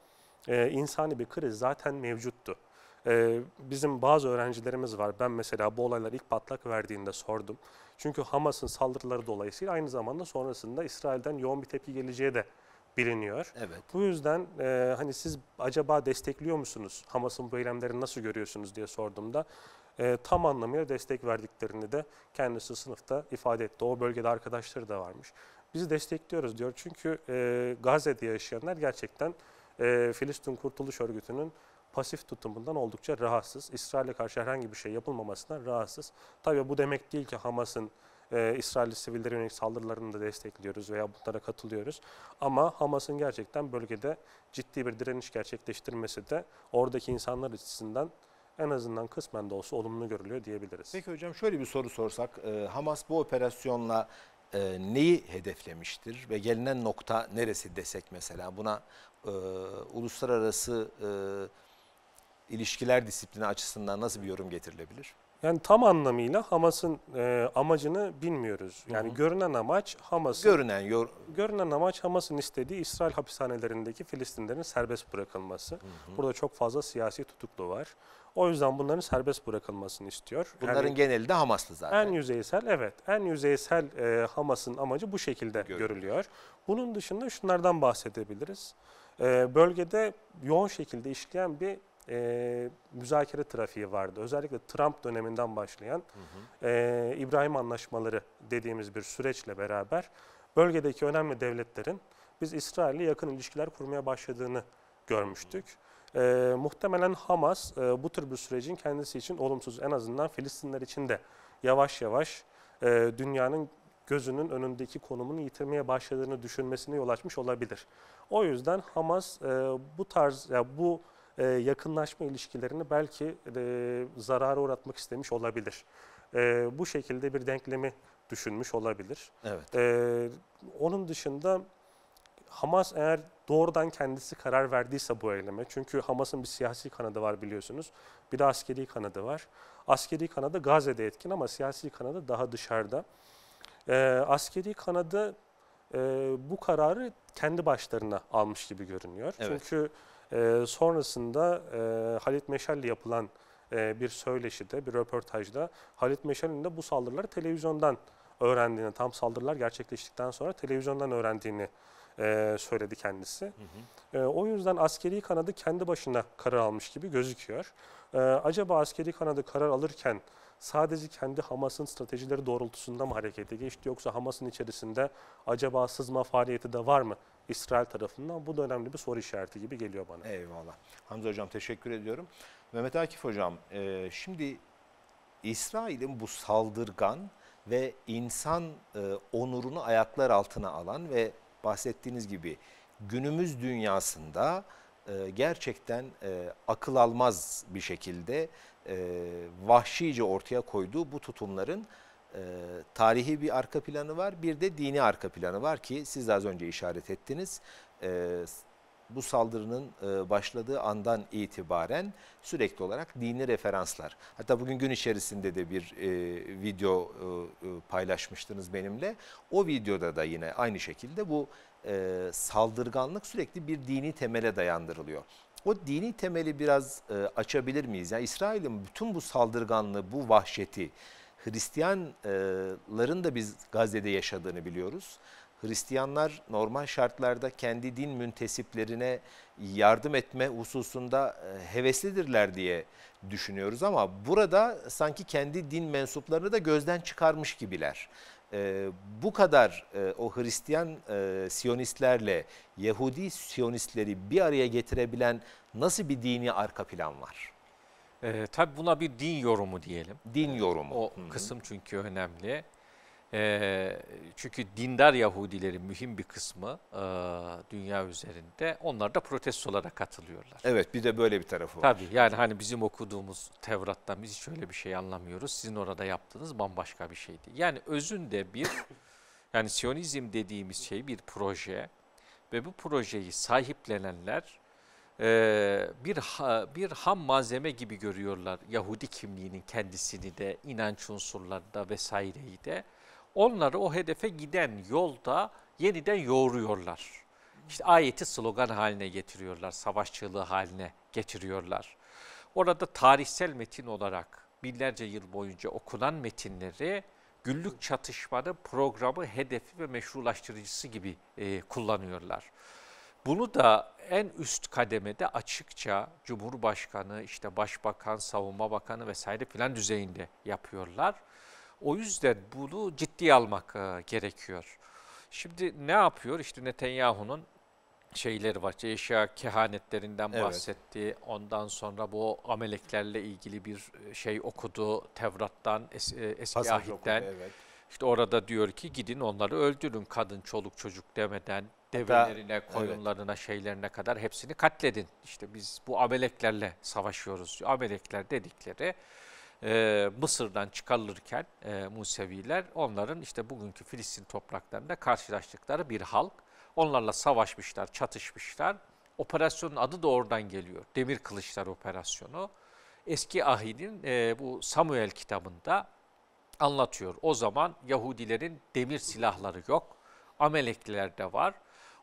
e, insani bir kriz zaten mevcuttu. E, bizim bazı öğrencilerimiz var. Ben mesela bu olaylar ilk patlak verdiğinde sordum. Çünkü Hamas'ın saldırıları dolayısıyla aynı zamanda sonrasında İsrail'den yoğun bir tepki geleceği de biliniyor. Evet. Bu yüzden e, hani siz acaba destekliyor musunuz? Hamas'ın bu eylemlerini nasıl görüyorsunuz diye sorduğumda e, tam anlamıyla destek verdiklerini de kendisi sınıfta ifade etti. O bölgede arkadaşları da varmış. Bizi destekliyoruz diyor çünkü e, Gazze'de yaşayanlar gerçekten e, Filistin Kurtuluş Örgütü'nün pasif tutumundan oldukça rahatsız. İsrail'e karşı herhangi bir şey yapılmamasından rahatsız. Tabii bu demek değil ki Hamas'ın e, İsrail'li sivillere yönelik saldırılarını da destekliyoruz veya bunlara katılıyoruz. Ama Hamas'ın gerçekten bölgede ciddi bir direniş gerçekleştirmesi de oradaki insanlar açısından en azından kısmen de olsa olumlu görülüyor diyebiliriz. Peki hocam şöyle bir soru sorsak. E, Hamas bu
operasyonla e, neyi hedeflemiştir ve gelinen nokta neresi desek mesela buna e, uluslararası e, ilişkiler disiplini açısından nasıl bir yorum getirilebilir?
Yani tam anlamıyla Hamas'ın e, amacını bilmiyoruz. Yani Hı-hı. görünen amaç Hamas'ın görünen yor- görünen amaç Hamas'ın istediği İsrail hapishanelerindeki Filistinlerin serbest bırakılması. Hı-hı. Burada çok fazla siyasi tutuklu var. O yüzden bunların serbest bırakılmasını istiyor. Bunların yani, geneli de Hamaslı zaten. En yüzeysel evet. En yüzeysel e, Hamas'ın amacı bu şekilde Görünüyor. görülüyor. Bunun dışında şunlardan bahsedebiliriz. E, bölgede yoğun şekilde işleyen bir e, müzakere trafiği vardı. Özellikle Trump döneminden başlayan hı hı. E, İbrahim Anlaşmaları dediğimiz bir süreçle beraber bölgedeki önemli devletlerin biz İsrail ile yakın ilişkiler kurmaya başladığını görmüştük. E, muhtemelen Hamas e, bu tür bir sürecin kendisi için olumsuz en azından Filistinler için de yavaş yavaş e, dünyanın gözünün önündeki konumunu yitirmeye başladığını düşünmesine yol açmış olabilir. O yüzden Hamas e, bu tarz ya yani bu e, yakınlaşma ilişkilerini belki e, zarara uğratmak istemiş olabilir. E, bu şekilde bir denklemi düşünmüş olabilir. Evet. E, onun dışında Hamas eğer doğrudan kendisi karar verdiyse bu eyleme, çünkü Hamas'ın bir siyasi kanadı var biliyorsunuz, bir de askeri kanadı var. Askeri kanadı Gazze'de etkin ama siyasi kanadı daha dışarıda. E, askeri kanadı e, bu kararı kendi başlarına almış gibi görünüyor. Evet. Çünkü ee, sonrasında e, Halit Meşal'le yapılan e, bir söyleşide, bir röportajda Halit Meşal'in de bu saldırıları televizyondan öğrendiğini, tam saldırılar gerçekleştikten sonra televizyondan öğrendiğini e, söyledi kendisi. Hı hı. E, o yüzden askeri kanadı kendi başına karar almış gibi gözüküyor. E, acaba askeri kanadı karar alırken sadece kendi Hamas'ın stratejileri doğrultusunda mı harekete geçti yoksa Hamas'ın içerisinde acaba sızma faaliyeti de var mı? İsrail tarafından. Bu da önemli bir soru işareti gibi geliyor bana. Eyvallah. Hamza Hocam teşekkür ediyorum. Mehmet Akif
Hocam e, şimdi İsrail'in bu saldırgan ve insan e, onurunu ayaklar altına alan ve bahsettiğiniz gibi günümüz dünyasında e, gerçekten akıl almaz bir şekilde e, vahşice ortaya koyduğu bu tutumların e, tarihi bir arka planı var, bir de dini arka planı var ki siz de az önce işaret ettiniz. E, bu saldırının e, başladığı andan itibaren sürekli olarak dini referanslar. Hatta bugün gün içerisinde de bir e, video e, e, paylaşmıştınız benimle. O videoda da yine aynı şekilde bu e, saldırganlık sürekli bir dini temele dayandırılıyor. O dini temeli biraz e, açabilir miyiz? Yani İsrail'in bütün bu saldırganlığı, bu vahşeti, Hristiyanların da biz Gazze'de yaşadığını biliyoruz. Hristiyanlar normal şartlarda kendi din müntesiplerine yardım etme hususunda e, heveslidirler diye düşünüyoruz ama burada sanki kendi din mensuplarını da gözden çıkarmış gibiler. Ee, bu kadar e, o Hristiyan e, Siyonistlerle Yahudi Siyonistleri bir araya getirebilen nasıl bir dini arka plan var? Ee, tabii buna bir din yorumu diyelim. Din yorumu. O Hı -hı. kısım çünkü önemli.
Ee, çünkü dindar Yahudilerin mühim bir kısmı e, dünya üzerinde onlar da protestolara katılıyorlar. Evet bir de böyle bir tarafı var. Tabii yani hani bizim okuduğumuz Tevrat'tan biz hiç öyle bir şey anlamıyoruz. Sizin orada yaptığınız bambaşka bir şeydi. Yani özünde bir yani Siyonizm dediğimiz şey bir proje ve bu projeyi sahiplenenler ee, bir bir ham malzeme gibi görüyorlar Yahudi kimliğinin kendisini de inanç unsurlarında vesaireyi de. Onları o hedefe giden yolda yeniden yoğuruyorlar. İşte ayeti slogan haline getiriyorlar, savaşçılığı haline getiriyorlar. Orada tarihsel metin olarak binlerce yıl boyunca okunan metinleri günlük çatışmada programı, hedefi ve meşrulaştırıcısı gibi e, kullanıyorlar. Bunu da en üst kademede açıkça Cumhurbaşkanı, işte Başbakan, Savunma Bakanı vesaire filan düzeyinde yapıyorlar. O yüzden bunu ciddi almak e, gerekiyor. Şimdi ne yapıyor? İşte Netanyahu'nun şeyleri var. Yaşa kehanetlerinden bahsetti. Evet. Ondan sonra bu ameleklerle ilgili bir e, şey okudu Tevrat'tan, es, e, eski Pasaj ahitten. Okudu, evet. İşte orada diyor ki gidin onları öldürün kadın, çoluk, çocuk demeden, develerine, koyunlarına, evet. şeylerine kadar hepsini katledin. İşte biz bu ameleklerle savaşıyoruz. Amelekler dedikleri e, Mısır'dan çıkarılırken e, Museviler onların işte bugünkü Filistin topraklarında karşılaştıkları bir halk. Onlarla savaşmışlar, çatışmışlar. Operasyonun adı da oradan geliyor. Demir Kılıçlar Operasyonu. Eski Ahid'in e, bu Samuel kitabında anlatıyor. O zaman Yahudilerin demir silahları yok. Amelekliler de var.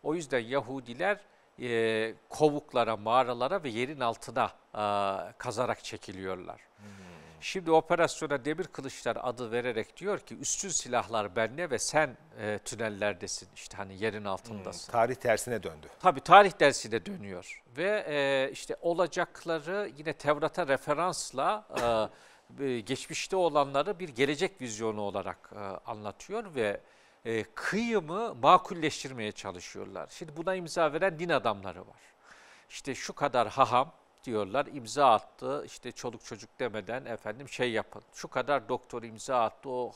O yüzden Yahudiler e, kovuklara, mağaralara ve yerin altına e, kazarak çekiliyorlar. Hmm. Şimdi operasyona demir kılıçlar adı vererek diyor ki üstün silahlar benle ve sen e, tünellerdesin. işte hani yerin altındasın.
Hmm, tarih tersine döndü.
Tabii tarih tersine dönüyor. Ve e, işte olacakları yine Tevrat'a referansla e, geçmişte olanları bir gelecek vizyonu olarak e, anlatıyor ve e, kıyımı makulleştirmeye çalışıyorlar. Şimdi buna imza veren din adamları var. İşte şu kadar haham diyorlar imza attı işte çoluk çocuk demeden efendim şey yapın şu kadar doktor imza attı o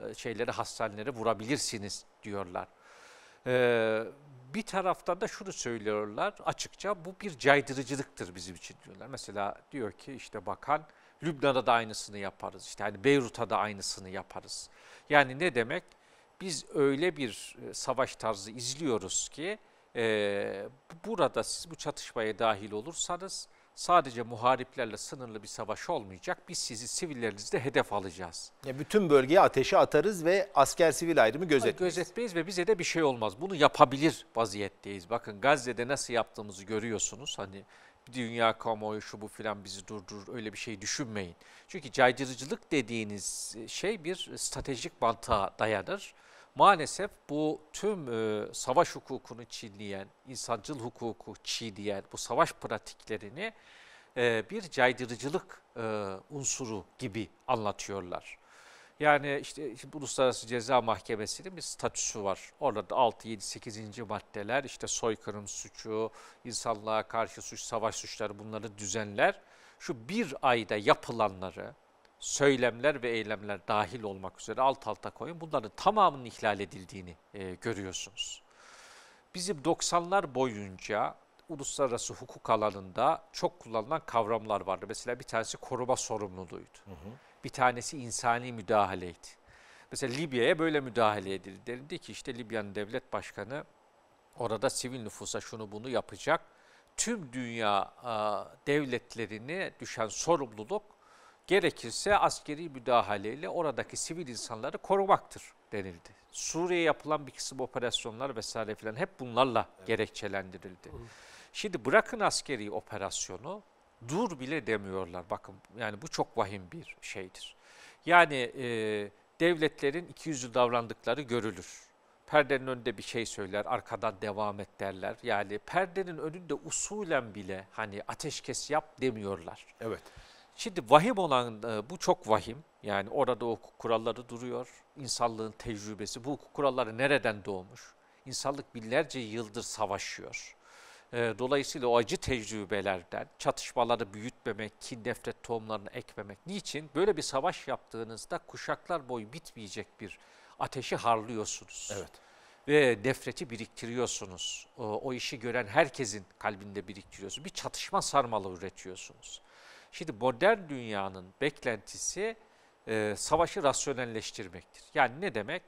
e, şeyleri hastaneleri vurabilirsiniz diyorlar. E, bir taraftan da şunu söylüyorlar açıkça bu bir caydırıcılıktır bizim için diyorlar. Mesela diyor ki işte bakan Lübnan'da da aynısını yaparız işte hani Beyrut'a da aynısını yaparız. Yani ne demek? biz öyle bir e, savaş tarzı izliyoruz ki e, burada siz bu çatışmaya dahil olursanız sadece muhariplerle sınırlı bir savaş olmayacak. Biz sizi sivillerinizde hedef alacağız.
Ya bütün bölgeye ateşe atarız ve asker sivil ayrımı gözetmeyiz.
Gözetmeyiz ve bize de bir şey olmaz. Bunu yapabilir vaziyetteyiz. Bakın Gazze'de nasıl yaptığımızı görüyorsunuz. Hani dünya kamuoyu şu bu filan bizi durdurur öyle bir şey düşünmeyin. Çünkü caydırıcılık dediğiniz şey bir e, stratejik mantığa dayanır maalesef bu tüm e, savaş hukukunu çiğneyen, insancıl hukuku çiğneyen bu savaş pratiklerini e, bir caydırıcılık e, unsuru gibi anlatıyorlar. Yani işte, işte Uluslararası Ceza Mahkemesi'nin bir statüsü var. Orada da 6, 7, 8. maddeler işte soykırım suçu, insanlığa karşı suç, savaş suçları bunları düzenler. Şu bir ayda yapılanları söylemler ve eylemler dahil olmak üzere alt alta koyun bunların tamamının ihlal edildiğini e, görüyorsunuz. Bizim 90'lar boyunca uluslararası hukuk alanında çok kullanılan kavramlar vardı. Mesela bir tanesi koruma sorumluluğuydu. Hı hı. Bir tanesi insani müdahaleydi. Mesela Libya'ya böyle müdahale edildi. Derindi ki işte Libya'nın devlet başkanı orada sivil nüfusa şunu bunu yapacak. Tüm dünya a, devletlerine düşen sorumluluk gerekirse askeri müdahaleyle oradaki sivil insanları korumaktır denildi. Suriye yapılan bir kısım operasyonlar vesaire filan hep bunlarla evet. gerekçelendirildi. Hı. Şimdi bırakın askeri operasyonu dur bile demiyorlar. Bakın yani bu çok vahim bir şeydir. Yani e, devletlerin ikiyüzlü davrandıkları görülür. Perdenin önünde bir şey söyler, arkadan devam et derler. Yani perdenin önünde usulen bile hani ateşkes yap demiyorlar. Evet. Şimdi vahim olan e, bu çok vahim. Yani orada o hukuk kuralları duruyor. İnsanlığın tecrübesi. Bu hukuk kuralları nereden doğmuş? İnsanlık binlerce yıldır savaşıyor. E, dolayısıyla o acı tecrübelerden çatışmaları büyütmemek, kin nefret tohumlarını ekmemek. Niçin? Böyle bir savaş yaptığınızda kuşaklar boyu bitmeyecek bir ateşi harlıyorsunuz. Evet. Ve nefreti biriktiriyorsunuz. O, o işi gören herkesin kalbinde biriktiriyorsunuz. Bir çatışma sarmalı üretiyorsunuz. Şimdi modern dünyanın beklentisi e, savaşı rasyonelleştirmektir. Yani ne demek?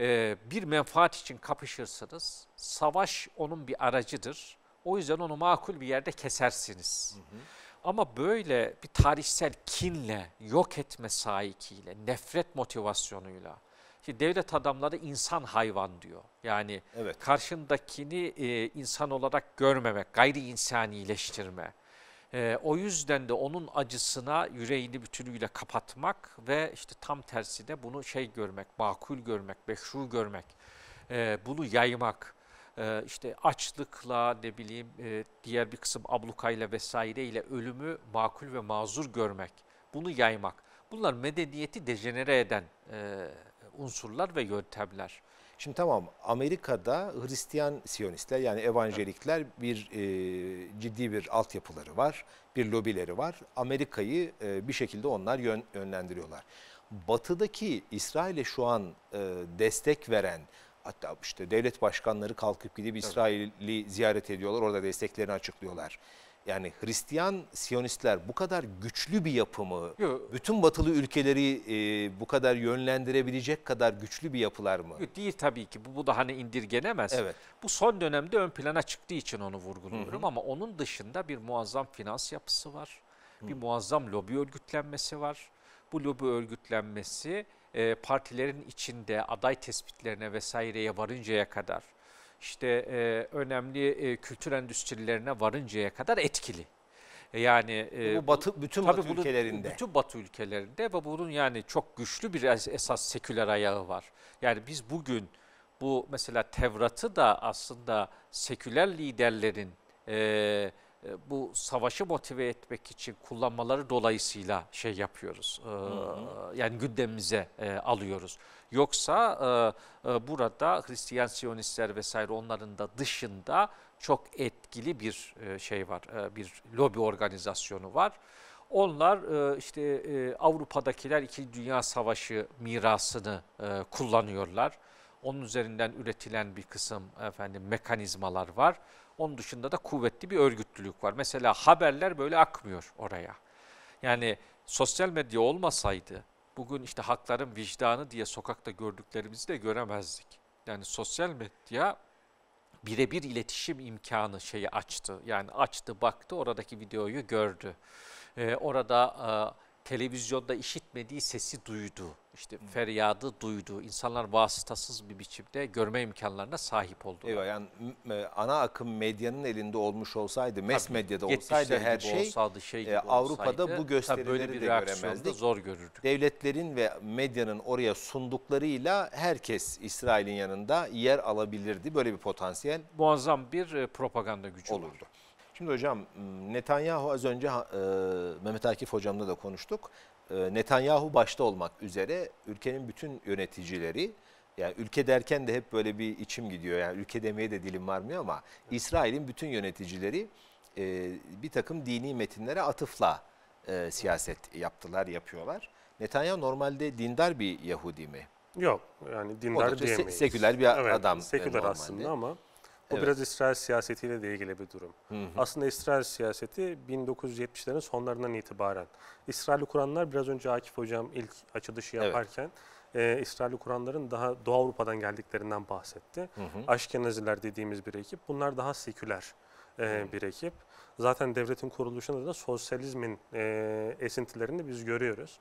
E, bir menfaat için kapışırsınız. Savaş onun bir aracıdır. O yüzden onu makul bir yerde kesersiniz. Hı hı. Ama böyle bir tarihsel kinle, yok etme sahikiyle, nefret motivasyonuyla, ki devlet adamları insan hayvan diyor. Yani evet. karşındakini e, insan olarak görmemek, gayri insanileştirme. E, o yüzden de onun acısına yüreğini bütünüyle kapatmak ve işte tam tersi de bunu şey görmek, makul görmek, meşru görmek, e, bunu yaymak. E, işte açlıkla ne bileyim e, diğer bir kısım ablukayla vesaireyle ölümü makul ve mazur görmek, bunu yaymak. Bunlar medeniyeti dejenere eden e, unsurlar
ve yöntemler. Şimdi tamam Amerika'da Hristiyan Siyonistler yani Evangelikler bir e, ciddi bir altyapıları var, bir lobileri var. Amerika'yı e, bir şekilde onlar yön, yönlendiriyorlar. Batı'daki İsrail'e şu an e, destek veren hatta işte devlet başkanları kalkıp gidip İsrail'i ziyaret ediyorlar orada desteklerini açıklıyorlar yani Hristiyan Siyonistler bu kadar güçlü bir yapımı, Yo. bütün batılı ülkeleri e, bu kadar yönlendirebilecek kadar güçlü bir yapılar mı? değil tabii ki. Bu, bu da hani indirgenemez. Evet. Bu son dönemde ön plana çıktığı
için onu vurguluyorum Hı-hı. ama onun dışında bir muazzam finans yapısı var. Hı-hı. Bir muazzam lobi örgütlenmesi var. Bu lobi örgütlenmesi e, partilerin içinde aday tespitlerine vesaireye varıncaya kadar işte e, önemli e, kültür endüstrilerine varıncaya kadar etkili. E, yani e, bu batı bütün batı bunu, ülkelerinde. Bütün batı ülkelerinde ve bunun yani çok güçlü bir esas seküler ayağı var. Yani biz bugün bu mesela Tevrat'ı da aslında seküler liderlerin e, e, bu savaşı motive etmek için kullanmaları dolayısıyla şey yapıyoruz. E, hı hı. Yani gündemimize e, alıyoruz. Yoksa e, e, burada Hristiyan Siyonistler vesaire onların da dışında çok etkili bir e, şey var, e, bir lobi organizasyonu var. Onlar e, işte e, Avrupa'dakiler İkinci Dünya Savaşı mirasını e, kullanıyorlar. Onun üzerinden üretilen bir kısım efendim mekanizmalar var. Onun dışında da kuvvetli bir örgütlülük var. Mesela haberler böyle akmıyor oraya. Yani sosyal medya olmasaydı bugün işte hakların vicdanı diye sokakta gördüklerimizi de göremezdik. Yani sosyal medya birebir iletişim imkanı şeyi açtı. Yani açtı, baktı, oradaki videoyu gördü. Ee, orada e, televizyonda işitmediği sesi duydu. İşte hmm. feryadı duydu. İnsanlar vasıtasız bir biçimde görme imkanlarına sahip oldu. Evet, yani e, ana akım
medyanın elinde olmuş olsaydı, mes Tabii, medyada olsaydı her şey, olsaydı, şey e, gibi Avrupa'da olsaydı, bu gösterileri böyle bir de göremezdik. zor görürdük. Devletlerin ve medyanın oraya sunduklarıyla herkes İsrail'in yanında yer alabilirdi. Böyle bir potansiyel. Muazzam bir e, propaganda gücü olurdu. Var. Şimdi hocam ıı, Netanyahu az önce ıı, Mehmet Akif hocamla da konuştuk. Netanyahu başta olmak üzere ülkenin bütün yöneticileri yani ülke derken de hep böyle bir içim gidiyor. Yani ülke demeye de dilim varmıyor ama İsrail'in bütün yöneticileri ıı, bir takım dini metinlere atıfla siyaset yaptılar, yapıyorlar. Netanyahu normalde dindar bir Yahudi mi?
Yok yani dindar Oldukça diyemeyiz. Seküler bir evet, adam. E, seküler aslında ama bu evet. biraz İsrail siyasetiyle de ilgili bir durum. Hı hı. Aslında İsrail siyaseti 1970'lerin sonlarından itibaren. İsrail'i kuranlar biraz önce Akif Hocam ilk açılışı yaparken evet. e, İsrail'i kuranların daha Doğu Avrupa'dan geldiklerinden bahsetti. Hı hı. Aşkenaziler dediğimiz bir ekip. Bunlar daha seküler e, bir ekip. Zaten devletin kuruluşunda da sosyalizmin e, esintilerini biz görüyoruz.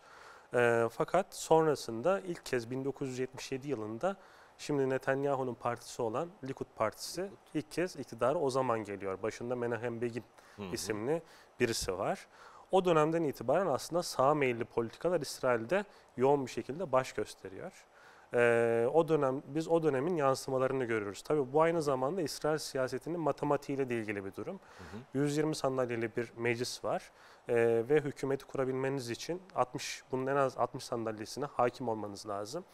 E, fakat sonrasında ilk kez 1977 yılında Şimdi Netanyahu'nun partisi olan Likud Partisi Likud. ilk kez iktidara o zaman geliyor. Başında Menahem Begin hı hı. isimli birisi var. O dönemden itibaren aslında sağ meyilli politikalar İsrail'de yoğun bir şekilde baş gösteriyor. Ee, o dönem biz o dönemin yansımalarını görüyoruz. Tabii bu aynı zamanda İsrail siyasetinin matematiğiyle de ilgili bir durum. Hı hı. 120 sandalyeli bir meclis var ee, ve hükümeti kurabilmeniz için 60 bunun en az 60 sandalyesine hakim olmanız lazım.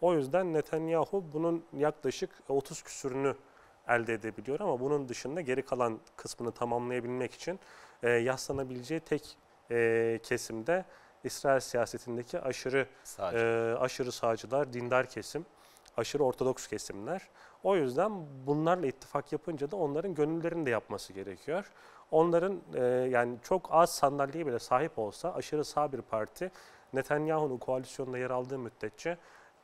O yüzden Netanyahu bunun yaklaşık 30 e, küsürünü elde edebiliyor ama bunun dışında geri kalan kısmını tamamlayabilmek için e, yaslanabileceği tek e, kesimde İsrail siyasetindeki aşırı Sağcı. e, aşırı sağcılar, dindar kesim, aşırı ortodoks kesimler. O yüzden bunlarla ittifak yapınca da onların gönüllerini de yapması gerekiyor. Onların e, yani çok az sandalyeye bile sahip olsa aşırı sağ bir parti Netanyahu'nun koalisyonunda yer aldığı müddetçe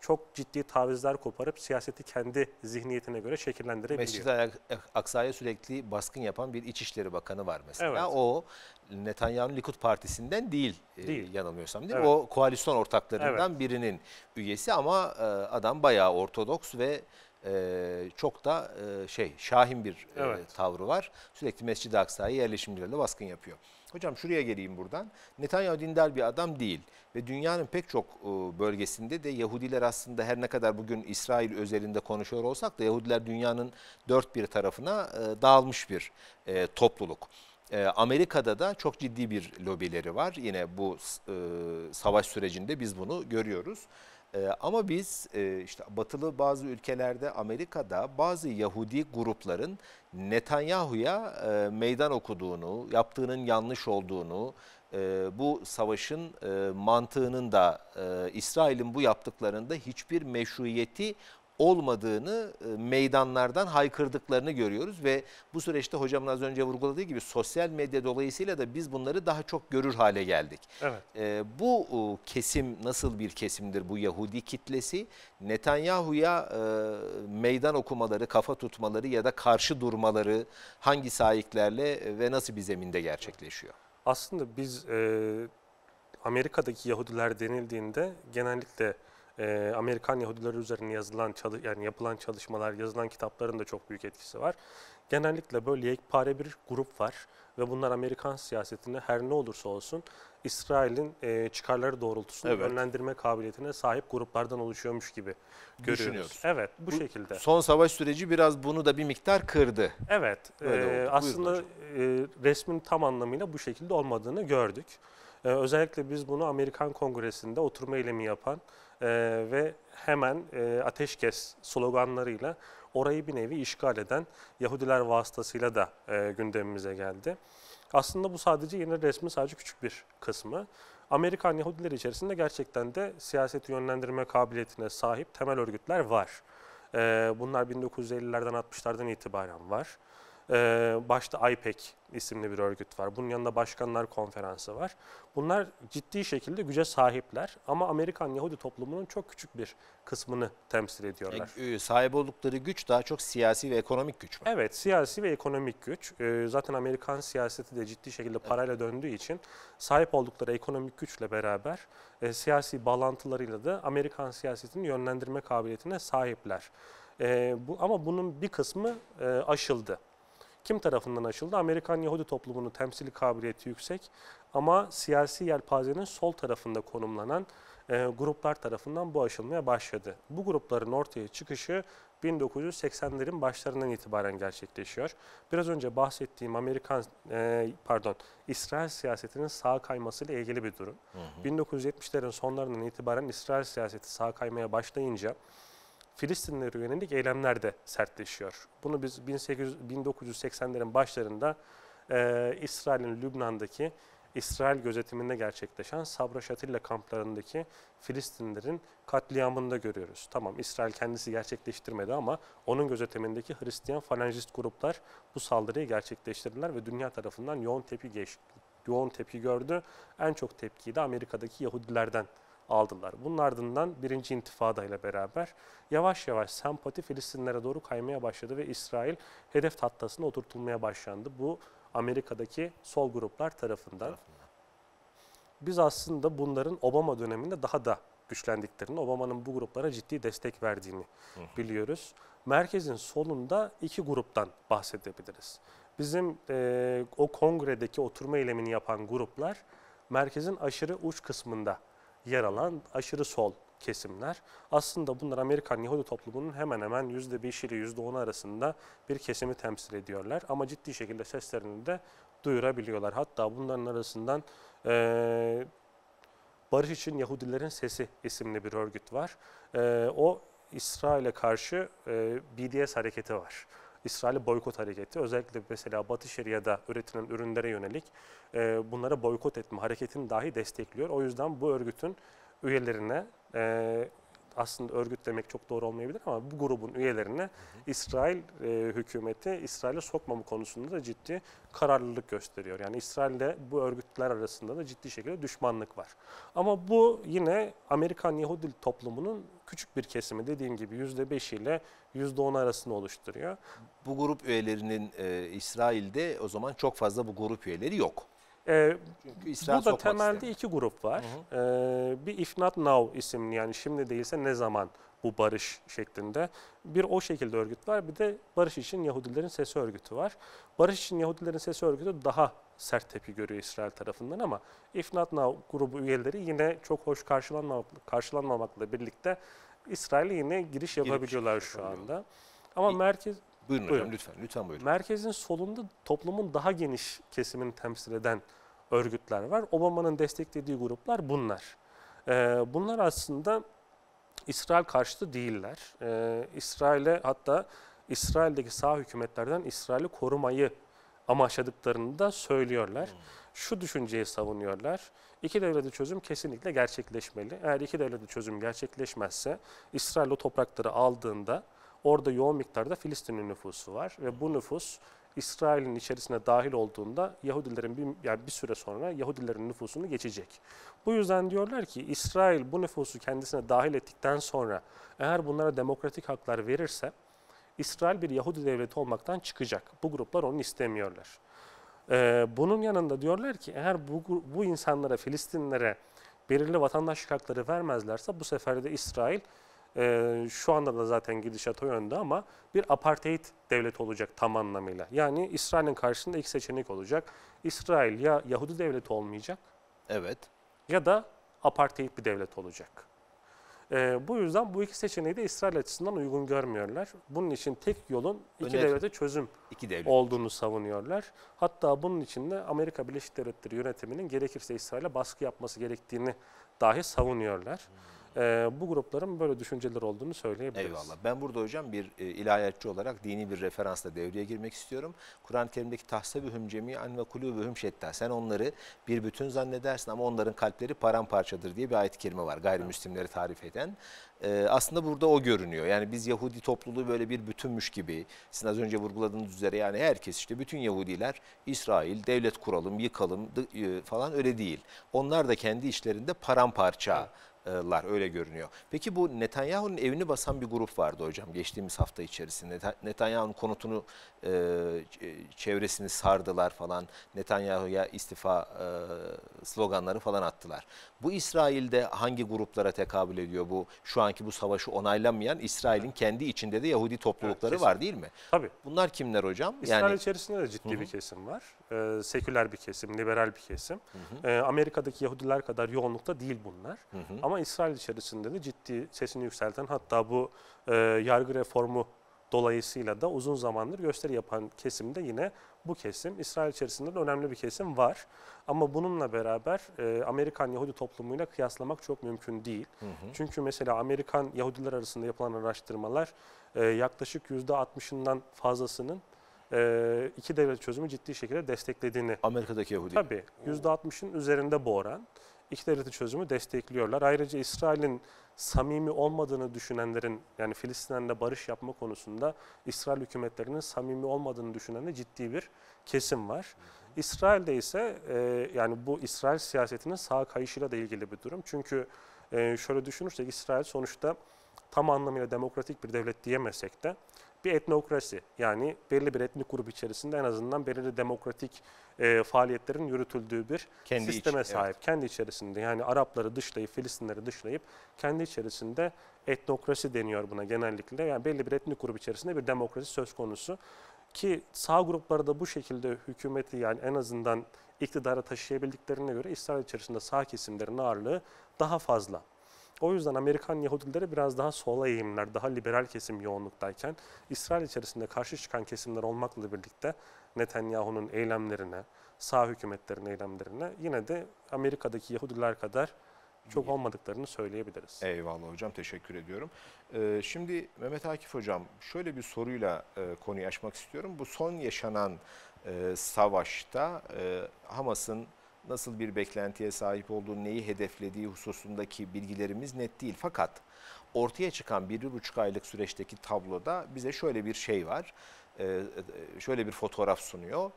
çok ciddi tavizler koparıp siyaseti kendi zihniyetine göre şekillendirebiliyor. Mescid-i
Aksa'ya sürekli baskın yapan bir İçişleri Bakanı var mesela. Evet. O Netanyahu Likud Partisi'nden değil, e, değil. E, yanılmıyorsam değil evet. mi? O koalisyon ortaklarından evet. birinin üyesi ama e, adam bayağı ortodoks ve ee, çok da e, şey şahin bir e, evet. e, tavrı var. Sürekli Mescid-i Aksa'ya yerleşimcilerle baskın yapıyor. Hocam şuraya geleyim buradan. Netanyahu dindar bir adam değil ve dünyanın pek çok e, bölgesinde de Yahudiler aslında her ne kadar bugün İsrail özelinde konuşuyor olsak da Yahudiler dünyanın dört bir tarafına e, dağılmış bir e, topluluk. Amerika'da da çok ciddi bir lobileri var. Yine bu savaş sürecinde biz bunu görüyoruz. Ee, ama biz e, işte batılı bazı ülkelerde Amerika'da bazı Yahudi grupların Netanyahu'ya e, meydan okuduğunu, yaptığının yanlış olduğunu, e, bu savaşın mantığının da İsrail'in bu yaptıklarında hiçbir meşruiyeti olmadığını e, meydanlardan haykırdıklarını görüyoruz ve bu süreçte hocamın az önce vurguladığı gibi sosyal medya dolayısıyla da biz bunları daha çok görür hale geldik. Evet. E, bu kesim nasıl bir kesimdir bu Yahudi kitlesi? Netanyahu'ya e, meydan okumaları, kafa tutmaları ya da karşı durmaları hangi sahiplerle ve nasıl bir zeminde gerçekleşiyor?
Aslında biz Amerika'daki Yahudiler denildiğinde genellikle e, Amerikan Yahudileri üzerine yazılan yani yapılan çalışmalar, yazılan kitapların da çok büyük etkisi var. Genellikle böyle yekpare bir grup var ve bunlar Amerikan siyasetinde her ne olursa olsun İsrail'in e, çıkarları doğrultusunda evet. önlendirme kabiliyetine sahip gruplardan oluşuyormuş gibi görüyoruz. Düşünüyoruz. Evet bu, bu şekilde. Son savaş süreci biraz bunu da bir miktar kırdı. Evet e, aslında e, resmin tam anlamıyla bu şekilde olmadığını gördük. E, özellikle biz bunu Amerikan Kongresi'nde oturma eylemi yapan e, ve hemen e, ateşkes sloganlarıyla orayı bir nevi işgal eden Yahudiler vasıtasıyla da e, gündemimize geldi. Aslında bu sadece yeni resmi sadece küçük bir kısmı. Amerikan Yahudileri içerisinde gerçekten de siyaseti yönlendirme kabiliyetine sahip temel örgütler var. Ee, bunlar 1950'lerden 60'lardan itibaren var. Ee, başta IPEC isimli bir örgüt var. Bunun yanında Başkanlar Konferansı var. Bunlar ciddi şekilde güce sahipler ama Amerikan Yahudi toplumunun çok küçük bir kısmını temsil ediyorlar. E, e sahip oldukları güç daha çok siyasi ve ekonomik güç mü? Evet, siyasi ve ekonomik güç. Ee, zaten Amerikan siyaseti de ciddi şekilde parayla döndüğü için sahip oldukları ekonomik güçle beraber e, siyasi bağlantılarıyla da Amerikan siyasetini yönlendirme kabiliyetine sahipler. E, bu, ama bunun bir kısmı e, aşıldı kim tarafından açıldı? Amerikan Yahudi toplumunun temsili kabiliyeti yüksek ama siyasi yelpazenin sol tarafında konumlanan e, gruplar tarafından bu aşılmaya başladı. Bu grupların ortaya çıkışı 1980'lerin başlarından itibaren gerçekleşiyor. Biraz önce bahsettiğim Amerikan e, pardon İsrail siyasetinin sağ kaymasıyla ilgili bir durum. 1970'lerin sonlarından itibaren İsrail siyaseti sağ kaymaya başlayınca Filistinlere yönelik eylemler de sertleşiyor. Bunu biz 1980'lerin başlarında e, İsrail'in Lübnan'daki İsrail gözetiminde gerçekleşen Sabra Şatilla kamplarındaki Filistinlerin katliamında görüyoruz. Tamam İsrail kendisi gerçekleştirmedi ama onun gözetimindeki Hristiyan falancist gruplar bu saldırıyı gerçekleştirdiler ve dünya tarafından yoğun tepki, geç, yoğun tepki gördü. En çok tepkiyi de Amerika'daki Yahudilerden aldılar. Bunun ardından birinci intifada ile beraber yavaş yavaş sempati Filistinlere doğru kaymaya başladı ve İsrail hedef tahtasına oturtulmaya başlandı. Bu Amerika'daki sol gruplar tarafından. Biz aslında bunların Obama döneminde daha da güçlendiklerini, Obama'nın bu gruplara ciddi destek verdiğini biliyoruz. Merkezin solunda iki gruptan bahsedebiliriz. Bizim e, o kongredeki oturma eylemini yapan gruplar merkezin aşırı uç kısmında yer alan aşırı sol kesimler. Aslında bunlar Amerikan Yahudi toplumunun hemen hemen %5 ile %10 arasında bir kesimi temsil ediyorlar. Ama ciddi şekilde seslerini de duyurabiliyorlar. Hatta bunların arasından e, Barış için Yahudilerin Sesi isimli bir örgüt var. E, o İsrail'e karşı e, BDS hareketi var. İsrail boykot hareketi. Özellikle mesela Batı Şeria'da üretilen ürünlere yönelik e, bunlara boykot etme hareketini dahi destekliyor. O yüzden bu örgütün üyelerine e, aslında örgüt demek çok doğru olmayabilir ama bu grubun üyelerine İsrail e, hükümeti İsrail'e sokmamı konusunda da ciddi kararlılık gösteriyor. Yani İsrail'de bu örgütler arasında da ciddi şekilde düşmanlık var. Ama bu yine Amerikan Yahudi toplumunun küçük bir kesimi dediğim gibi %5 ile %10 arasında oluşturuyor. Bu grup üyelerinin e, İsrail'de o zaman çok fazla bu grup üyeleri yok. Ee, Çünkü İsrail burada temelde istedim. iki grup var. Ee, bir if not now isimli yani şimdi değilse ne zaman bu barış şeklinde. Bir o şekilde örgüt var bir de barış için Yahudilerin sesi örgütü var. Barış için Yahudilerin sesi örgütü daha sert tepki görüyor İsrail tarafından ama if not now grubu üyeleri yine çok hoş karşılanmamakla birlikte İsrail'e yine giriş yapabiliyorlar giriş, şu anda. Ama İ merkez Buyurun, buyurun hocam lütfen, lütfen buyurun. Merkezin solunda toplumun daha geniş kesimini temsil eden örgütler var. Obama'nın desteklediği gruplar bunlar. Ee, bunlar aslında İsrail karşıtı değiller. Ee, İsrail'e hatta İsrail'deki sağ hükümetlerden İsrail'i korumayı amaçladıklarını da söylüyorlar. Hmm. Şu düşünceyi savunuyorlar. İki devletli çözüm kesinlikle gerçekleşmeli. Eğer iki devletli çözüm gerçekleşmezse İsrail o toprakları aldığında orada yoğun miktarda Filistinli nüfusu var ve bu nüfus İsrail'in içerisine dahil olduğunda Yahudilerin bir, yani bir süre sonra Yahudilerin nüfusunu geçecek. Bu yüzden diyorlar ki İsrail bu nüfusu kendisine dahil ettikten sonra eğer bunlara demokratik haklar verirse İsrail bir Yahudi devleti olmaktan çıkacak. Bu gruplar onu istemiyorlar. Ee, bunun yanında diyorlar ki eğer bu, bu insanlara, Filistinlere belirli vatandaşlık hakları vermezlerse bu sefer de İsrail e, şu anda da zaten gidişat o yönde ama bir apartheid devlet olacak tam anlamıyla. Yani İsrail'in karşısında iki seçenek olacak. İsrail ya Yahudi devleti olmayacak. Evet. Ya da apartheid bir devlet olacak. E, bu yüzden bu iki seçeneği de İsrail açısından uygun görmüyorlar. Bunun için tek yolun iki Öner, devlete çözüm iki devlet. olduğunu savunuyorlar. Hatta bunun için de Amerika Birleşik Devletleri yönetiminin gerekirse İsrail'e baskı yapması gerektiğini dahi savunuyorlar. Hmm e, bu grupların böyle düşünceler olduğunu söyleyebiliriz. Eyvallah.
Ben burada hocam bir e, ilahiyatçı olarak dini bir referansla devreye girmek istiyorum. Kur'an-ı Kerim'deki tahsebühüm cemiyen ve kulübühüm şetta. Sen onları bir bütün zannedersin ama onların kalpleri paramparçadır diye bir ayet-i kerime var gayrimüslimleri tarif eden. Ee, aslında burada o görünüyor. Yani biz Yahudi topluluğu böyle bir bütünmüş gibi. Sizin az önce vurguladığınız üzere yani herkes işte bütün Yahudiler İsrail devlet kuralım, yıkalım e, falan öyle değil. Onlar da kendi işlerinde paramparça. Evet lar öyle görünüyor. Peki bu Netanyahu'nun evini basan bir grup vardı hocam geçtiğimiz hafta içerisinde. Netanyahu'nun konutunu e, çevresini sardılar falan. Netanyahu'ya istifa e, sloganları falan attılar. Bu İsrail'de hangi gruplara tekabül ediyor bu? Şu anki bu savaşı onaylamayan İsrail'in kendi içinde de Yahudi toplulukları evet, var değil mi?
Tabii. Bunlar kimler
hocam? İsrail yani... içerisinde de ciddi Hı -hı. bir
kesim var. Ee, seküler bir kesim, liberal bir kesim. Hı -hı. Ee, Amerika'daki Yahudiler kadar yoğunlukta değil bunlar. Hı -hı. Ama İsrail içerisinde de ciddi sesini yükselten hatta bu e, yargı reformu Dolayısıyla da uzun zamandır gösteri yapan kesimde yine bu kesim, İsrail içerisinde önemli bir kesim var. Ama bununla beraber e, Amerikan Yahudi toplumuyla kıyaslamak çok mümkün değil. Hı hı. Çünkü mesela Amerikan Yahudiler arasında yapılan araştırmalar e, yaklaşık %60'ından fazlasının e, iki devlet çözümü ciddi şekilde desteklediğini. Amerika'daki Yahudi. Tabii %60'ın üzerinde bu oran. İki devleti çözümü destekliyorlar. Ayrıca İsrail'in samimi olmadığını düşünenlerin yani Filistin'le barış yapma konusunda İsrail hükümetlerinin samimi olmadığını düşünen ciddi bir kesim var. İsrail'de ise e, yani bu İsrail siyasetinin sağ kayışıyla da ilgili bir durum. Çünkü e, şöyle düşünürsek İsrail sonuçta tam anlamıyla demokratik bir devlet diyemesek de bir etnokrasi. Yani belirli bir etnik grup içerisinde en azından belirli demokratik e, faaliyetlerin yürütüldüğü bir kendi sisteme iç, sahip. Evet. Kendi içerisinde yani Arapları dışlayıp Filistinleri dışlayıp kendi içerisinde etnokrasi deniyor buna genellikle. Yani belli bir etnik grup içerisinde bir demokrasi söz konusu. Ki sağ grupları da bu şekilde hükümeti yani en azından iktidara taşıyabildiklerine göre İsrail içerisinde sağ kesimlerin ağırlığı daha fazla. O yüzden Amerikan Yahudileri biraz daha sola eğimler, daha liberal kesim yoğunluktayken İsrail içerisinde karşı çıkan kesimler olmakla birlikte Netanyahu'nun eylemlerine, sağ hükümetlerin eylemlerine yine de Amerika'daki Yahudiler kadar çok olmadıklarını söyleyebiliriz. Eyvallah hocam teşekkür ediyorum. Ee, şimdi
Mehmet Akif hocam şöyle bir soruyla e, konuyu açmak istiyorum. Bu son yaşanan e, savaşta e, Hamas'ın nasıl bir beklentiye sahip olduğu, neyi hedeflediği hususundaki bilgilerimiz net değil. Fakat ortaya çıkan bir, buçuk aylık süreçteki tabloda bize şöyle bir şey var, e, e, şöyle bir fotoğraf sunuyor.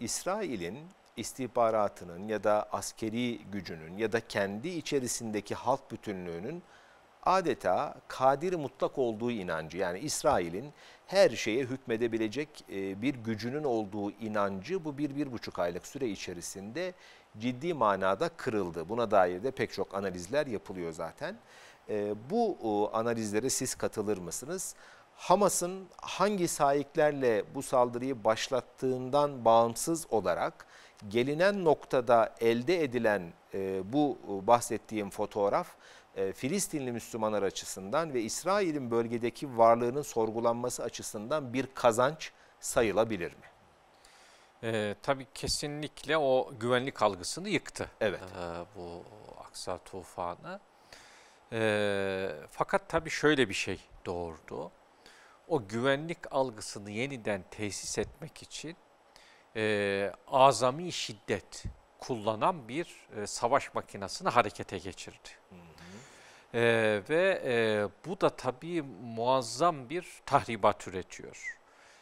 İsrail'in istihbaratının ya da askeri gücünün ya da kendi içerisindeki halk bütünlüğünün adeta kadir mutlak olduğu inancı yani İsrail'in her şeye hükmedebilecek e, bir gücünün olduğu inancı bu bir, bir buçuk aylık süre içerisinde ciddi manada kırıldı. Buna dair de pek çok analizler yapılıyor zaten. E, bu analizlere siz katılır mısınız? Hamas'ın hangi sahiplerle bu saldırıyı başlattığından bağımsız olarak gelinen noktada elde edilen e, bu bahsettiğim fotoğraf e, Filistinli Müslümanlar açısından ve İsrail'in bölgedeki varlığının sorgulanması açısından bir kazanç sayılabilir mi?
Ee, tabii kesinlikle o güvenlik algısını yıktı. Evet. Ee, bu Aksa tufanı. Ee, fakat tabii şöyle bir şey doğurdu. O güvenlik algısını yeniden tesis etmek için e, azami şiddet kullanan bir e, savaş makinasını harekete geçirdi. Hmm. Ee, ve e, bu da tabii muazzam bir tahribat üretiyor.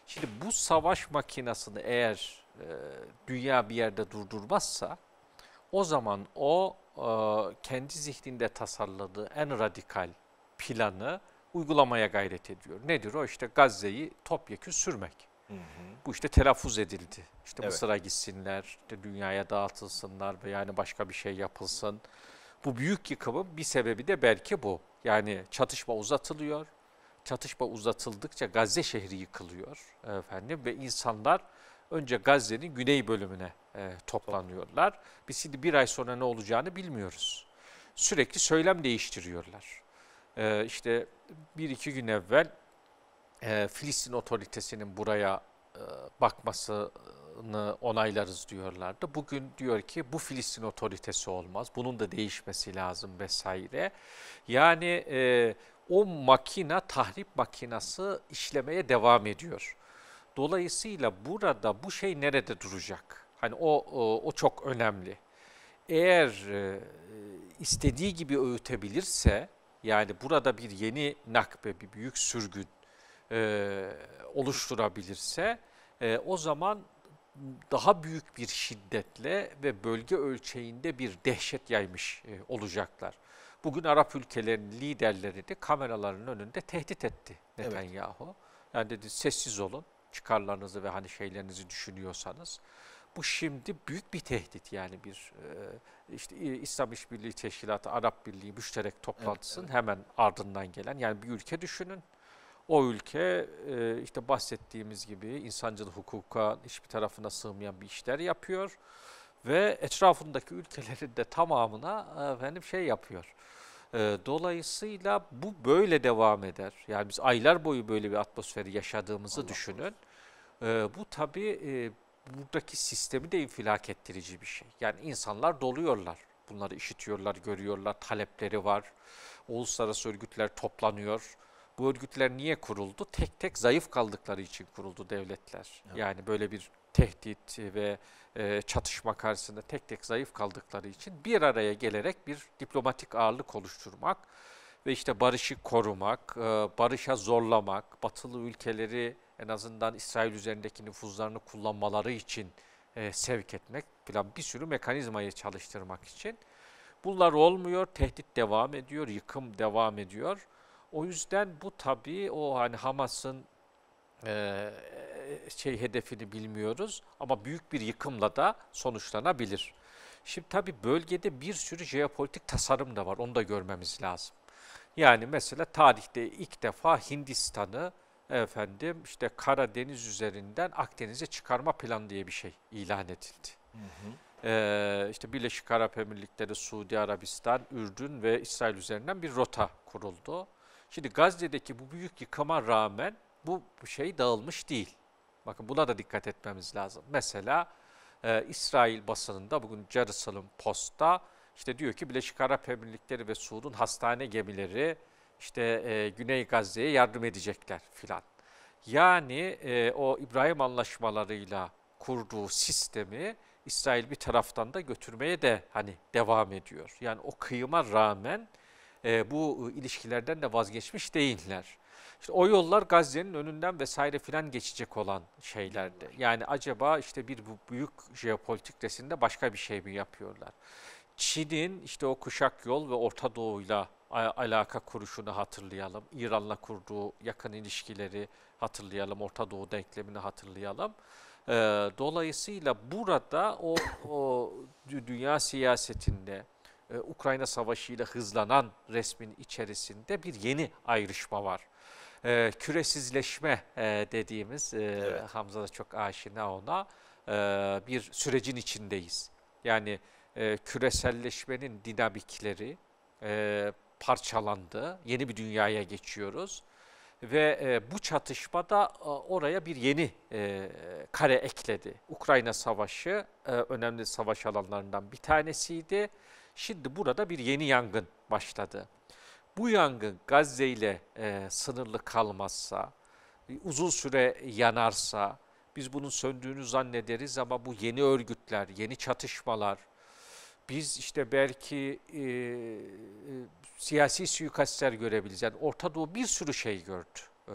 Şimdi bu savaş makinasını eğer e, dünya bir yerde durdurmazsa o zaman o e, kendi zihninde tasarladığı en radikal planı uygulamaya gayret ediyor. Nedir o? İşte Gazze'yi topyekün sürmek. Hı hı. Bu işte telaffuz edildi. İşte evet. Mısır'a gitsinler, işte dünyaya dağıtılsınlar ve yani başka bir şey yapılsın. Hı bu büyük yıkımın bir sebebi de belki bu. Yani çatışma uzatılıyor. Çatışma uzatıldıkça Gazze şehri yıkılıyor efendim ve insanlar önce Gazze'nin güney bölümüne e, toplanıyorlar. Biz şimdi bir ay sonra ne olacağını bilmiyoruz. Sürekli söylem değiştiriyorlar. E, işte bir iki gün evvel e, Filistin otoritesinin buraya e, bakması kararını onaylarız diyorlardı. Bugün diyor ki bu Filistin otoritesi olmaz, bunun da değişmesi lazım vesaire. Yani e, o makina, tahrip makinası işlemeye devam ediyor. Dolayısıyla burada bu şey nerede duracak? Hani o, o, o çok önemli. Eğer e, istediği gibi öğütebilirse, yani burada bir yeni nakbe, bir büyük sürgün e, oluşturabilirse e, o zaman daha büyük bir şiddetle ve bölge ölçeğinde bir dehşet yaymış e, olacaklar. Bugün Arap ülkelerinin liderleri de kameraların önünde tehdit etti Netanyahu. Evet. Yani dedi sessiz olun çıkarlarınızı ve hani şeylerinizi düşünüyorsanız. Bu şimdi büyük bir tehdit yani bir e, işte İslam İşbirliği Teşkilatı Arap Birliği müşterek toplantısının evet, evet. hemen ardından gelen yani bir ülke düşünün o ülke e, işte bahsettiğimiz gibi insancıl hukuka hiçbir tarafına sığmayan bir işler yapıyor ve etrafındaki ülkelerin de tamamına benim e, şey yapıyor. E, dolayısıyla bu böyle devam eder. Yani biz aylar boyu böyle bir atmosferi yaşadığımızı Allah düşünün. E, bu tabii e, buradaki sistemi de infilak ettirici bir şey. Yani insanlar doluyorlar. Bunları işitiyorlar, görüyorlar, talepleri var. Uluslararası örgütler toplanıyor bu örgütler niye kuruldu? Tek tek zayıf kaldıkları için kuruldu devletler. Evet. Yani böyle bir tehdit ve e, çatışma karşısında tek tek zayıf kaldıkları için bir araya gelerek bir diplomatik ağırlık oluşturmak ve işte barışı korumak, e, barışa zorlamak, batılı ülkeleri en azından İsrail üzerindeki nüfuzlarını kullanmaları için e, sevk etmek falan bir sürü mekanizmayı çalıştırmak için. Bunlar olmuyor, tehdit devam ediyor, yıkım devam ediyor. O yüzden bu tabii o hani Hamas'ın e, şey hedefini bilmiyoruz ama büyük bir yıkımla da sonuçlanabilir. Şimdi tabii bölgede bir sürü jeopolitik tasarım da var. Onu da görmemiz lazım. Yani mesela tarihte ilk defa Hindistan'ı efendim işte Karadeniz üzerinden Akdeniz'e çıkarma planı diye bir şey ilan edildi. Hı hı. Ee, işte Birleşik Arap Emirlikleri, Suudi Arabistan, Ürdün ve İsrail üzerinden bir rota kuruldu. Şimdi Gazze'deki bu büyük yıkıma rağmen bu şey dağılmış değil. Bakın buna da dikkat etmemiz lazım. Mesela e, İsrail basınında bugün Jerusalem Post'ta işte diyor ki Birleşik Arap Emirlikleri ve Suud'un hastane gemileri işte e, Güney Gazze'ye yardım edecekler filan. Yani e, o İbrahim anlaşmalarıyla kurduğu sistemi İsrail bir taraftan da götürmeye de hani devam ediyor. Yani o kıyıma rağmen e, bu e, ilişkilerden de vazgeçmiş değiller. İşte o yollar Gazze'nin önünden vesaire filan geçecek olan şeylerdi. Yani acaba işte bir bu büyük jeopolitik resimde başka bir şey mi yapıyorlar? Çin'in işte o kuşak yol ve Orta Doğu'yla alaka kuruşunu hatırlayalım. İran'la kurduğu yakın ilişkileri hatırlayalım. Orta Doğu denklemini hatırlayalım. E, dolayısıyla burada o, o dünya siyasetinde e, Ukrayna Savaşı ile hızlanan resmin içerisinde bir yeni ayrışma var. E, küresizleşme e, dediğimiz, evet. Hamza da çok aşina ona, bir sürecin içindeyiz. Yani küreselleşmenin dinamikleri parçalandı, yeni bir dünyaya geçiyoruz ve bu çatışmada oraya bir yeni kare ekledi. Ukrayna Savaşı önemli savaş alanlarından bir tanesiydi Şimdi burada bir yeni yangın başladı. Bu yangın Gazze ile e, sınırlı kalmazsa, e, uzun süre yanarsa, biz bunun söndüğünü zannederiz ama bu yeni örgütler, yeni çatışmalar, biz işte belki e, e, siyasi suikastler görebiliriz. Yani Orta Doğu bir sürü şey gördü. E,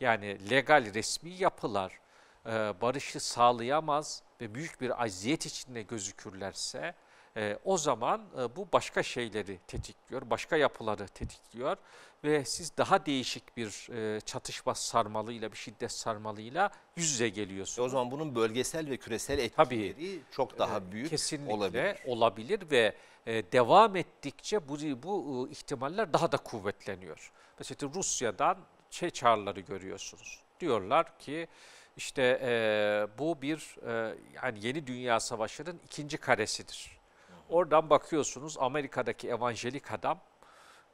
yani legal, resmi yapılar e, barışı sağlayamaz ve büyük bir aziyet içinde gözükürlerse e, o zaman e, bu başka şeyleri tetikliyor, başka yapıları tetikliyor ve siz daha değişik bir e, çatışma sarmalıyla, bir şiddet sarmalıyla yüz yüze geliyorsunuz. E, o zaman bunun bölgesel ve küresel etkileri Tabii, çok e, daha büyük e, kesinlikle olabilir. olabilir ve e, devam ettikçe bu, bu e, ihtimaller daha da kuvvetleniyor. Mesela Rusya'dan şey çağrıları görüyorsunuz. Diyorlar ki işte e, bu bir e, yani yeni dünya savaşının ikinci karesidir Oradan bakıyorsunuz Amerika'daki evangelik adam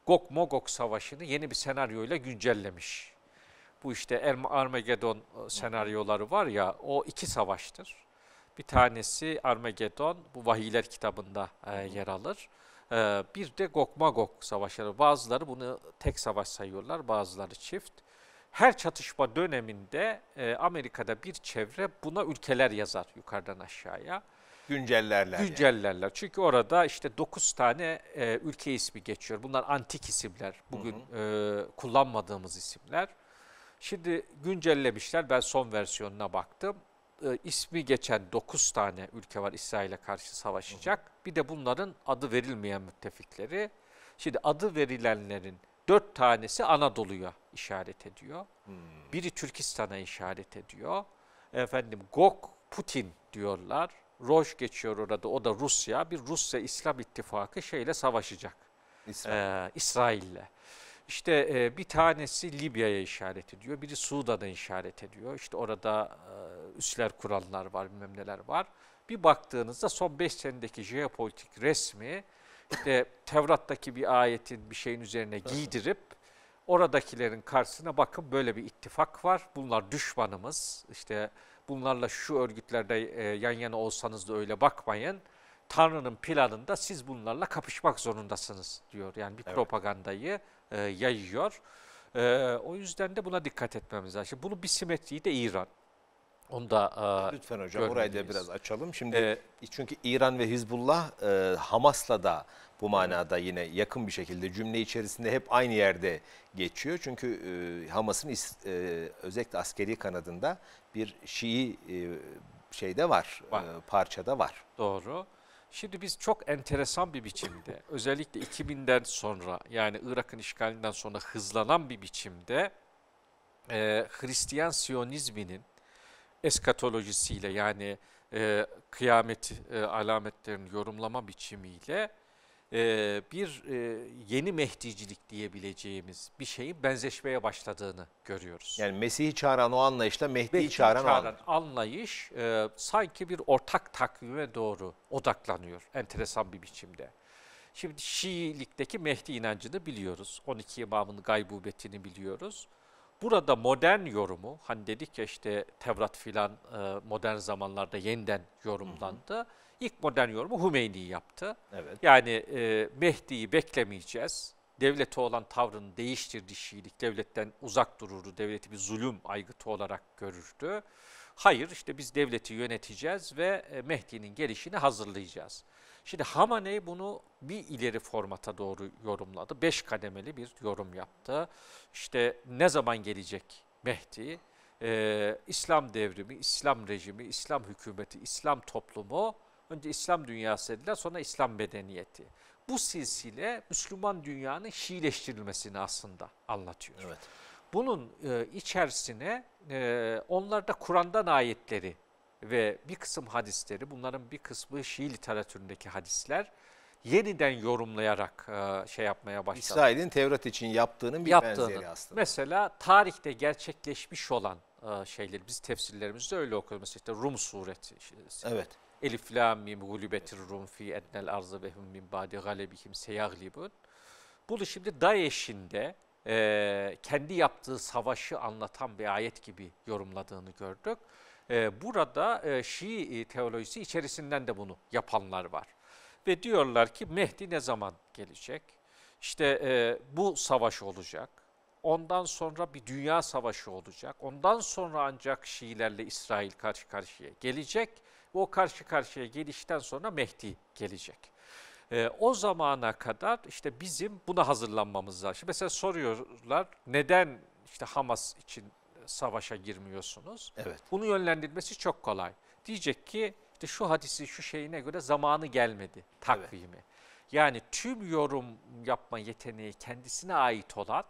Gog Magog Savaşı'nı yeni bir senaryoyla güncellemiş. Bu işte erm-, Armageddon e, senaryoları var ya o iki savaştır. Bir tanesi Armageddon bu vahiyler kitabında e, yer alır. E, bir de Gog Magog savaşları. Bazıları bunu tek savaş sayıyorlar bazıları çift. Her çatışma döneminde Amerika'da bir çevre buna ülkeler yazar yukarıdan aşağıya. Güncellerler. Güncellerler. Yani. Çünkü orada işte 9 tane e, ülke ismi geçiyor. Bunlar antik isimler. Bugün hı hı. E, kullanmadığımız isimler. Şimdi güncellemişler. Ben son versiyonuna baktım. E, ismi geçen 9 tane ülke var İsrail'e karşı savaşacak. Hı hı. Bir de bunların adı verilmeyen müttefikleri. Şimdi adı verilenlerin dört tanesi Anadolu'ya işaret ediyor. Hmm. Biri Türkistan'a işaret ediyor. Efendim Gok Putin diyorlar. Roj geçiyor orada. O da Rusya. Bir Rusya İslam ittifakı şeyle savaşacak. İsrail. Ee, İsrail'le. İşte e, bir tanesi Libya'ya işaret ediyor, biri Sudan'a işaret ediyor. İşte orada e, üsler kuranlar var, bilmem neler var. Bir baktığınızda son 5 senedeki jeopolitik resmi işte Tevrat'taki bir ayetin bir şeyin üzerine giydirip oradakilerin karşısına bakın böyle bir ittifak var. Bunlar düşmanımız. İşte bunlarla şu örgütlerde e, yan yana olsanız da öyle bakmayın. Tanrı'nın planında siz bunlarla kapışmak zorundasınız diyor. Yani bir evet. propagandayı e, yayıyor. E, o
yüzden de buna dikkat etmemiz lazım. Şimdi bunun bir simetriği de İran. Onu da e, lütfen hocam orayı da biraz açalım. Şimdi ee, çünkü İran ve Hizbullah e, Hamas'la da bu manada yine yakın bir şekilde cümle içerisinde hep aynı yerde geçiyor. Çünkü e, Hamas'ın e, özellikle askeri kanadında bir Şii e, şeyde var, var. E, parçada var. Doğru. Şimdi biz çok enteresan bir biçimde
özellikle 2000'den sonra yani Irak'ın işgalinden sonra hızlanan bir biçimde e, Hristiyan Siyonizminin eskatolojisiyle yani e, kıyamet e, alametlerini yorumlama biçimiyle e, bir e, yeni mehdicilik diyebileceğimiz bir şeyin benzeşmeye başladığını
görüyoruz. Yani Mesih'i çağıran o anlayışla Mehdi'yi Mehdi çağıran, çağıran
o anlayış e, sanki bir ortak takvime doğru odaklanıyor enteresan bir biçimde. Şimdi Şiilikteki Mehdi inancını biliyoruz. 12 imamın gaybubetini biliyoruz burada modern yorumu, hani dedik ya işte Tevrat filan e, modern zamanlarda yeniden yorumlandı. Hı hı. İlk modern yorumu Hümeyni yaptı. Evet. Yani e, Mehdi'yi beklemeyeceğiz. Devlete olan tavrını değiştirdi Şiilik. Devletten uzak dururdu. Devleti bir zulüm aygıtı olarak görürdü. Hayır işte biz devleti yöneteceğiz ve e, Mehdi'nin gelişini hazırlayacağız. Şimdi Hamaney bunu bir ileri formata doğru yorumladı. Beş kademeli bir yorum yaptı. İşte ne zaman gelecek Mehdi? Ee, İslam devrimi, İslam rejimi, İslam hükümeti, İslam toplumu, önce İslam dünyası dediler sonra İslam medeniyeti. Bu silsile Müslüman dünyanın Şiileştirilmesini aslında anlatıyor. Evet. Bunun e, içerisine e, onlar da Kur'an'dan ayetleri ve bir kısım hadisleri, bunların bir kısmı Şii literatüründeki hadisler yeniden
yorumlayarak
e, şey yapmaya başladı. İsrail'in
Tevrat için yaptığının bir yaptığını, benzeri aslında. Mesela
tarihte gerçekleşmiş olan e, şeyleri biz tefsirlerimizde öyle okuyoruz. Mesela işte Rum sureti. İşte, evet. Elif la mim gulübetir rum fi etnel arzı ve hum min badi galebihim seyaglibun. Bunu şimdi DAEŞ'in de e, kendi yaptığı savaşı anlatan bir ayet gibi yorumladığını gördük. Ee, burada e, Şii teolojisi içerisinden de bunu yapanlar var. Ve diyorlar ki Mehdi ne zaman gelecek? İşte e, bu savaş olacak. Ondan sonra bir dünya savaşı olacak. Ondan sonra ancak Şiilerle İsrail karşı karşıya gelecek. Ve o karşı karşıya gelişten sonra Mehdi gelecek. E, o zamana kadar işte bizim buna hazırlanmamız lazım. mesela soruyorlar neden işte Hamas için savaşa girmiyorsunuz. Evet. Bunu yönlendirmesi çok kolay. Diyecek ki işte şu hadisi şu şeyine göre zamanı gelmedi takvimi. Evet. Yani tüm yorum yapma yeteneği kendisine ait olan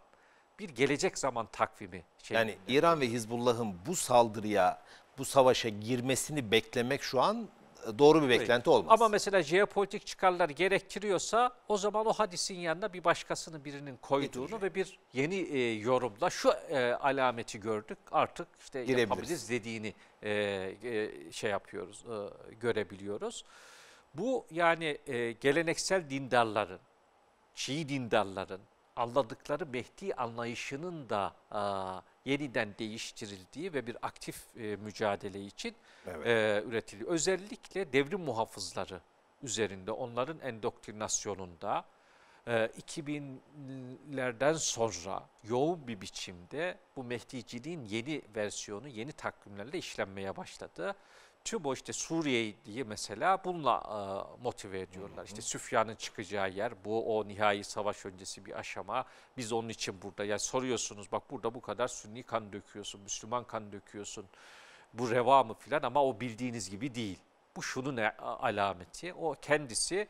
bir gelecek zaman takvimi.
Şeyinde. Yani İran ve Hizbullah'ın bu saldırıya, bu savaşa girmesini beklemek şu an doğru bir beklenti olmaz.
Ama mesela jeopolitik çıkarlar
gerektiriyorsa o
zaman o hadisin yanına bir başkasının birinin koyduğunu ve bir yeni e, yorumla şu e, alameti gördük artık işte yapabiliriz dediğini e, e, şey yapıyoruz, e, görebiliyoruz. Bu yani e, geleneksel dindarların, Şii dindarların, anladıkları Mehdi anlayışının da e, yeniden değiştirildiği ve bir aktif e, mücadele için evet. e, üretiliyor. Özellikle devrim muhafızları üzerinde onların endoktrinasyonunda e, 2000'lerden sonra yoğun bir biçimde bu Mehdiciliğin yeni versiyonu yeni takvimlerle işlenmeye başladı bu işte Suriye'yi mesela bununla e, motive ediyorlar. Hı hı. İşte Süfyan'ın çıkacağı yer bu o nihai savaş öncesi bir aşama. Biz onun için burada yani soruyorsunuz bak burada bu kadar Sünni kan döküyorsun, Müslüman kan döküyorsun. Bu reva mı filan ama o bildiğiniz gibi değil. Bu şunun e, alameti o kendisi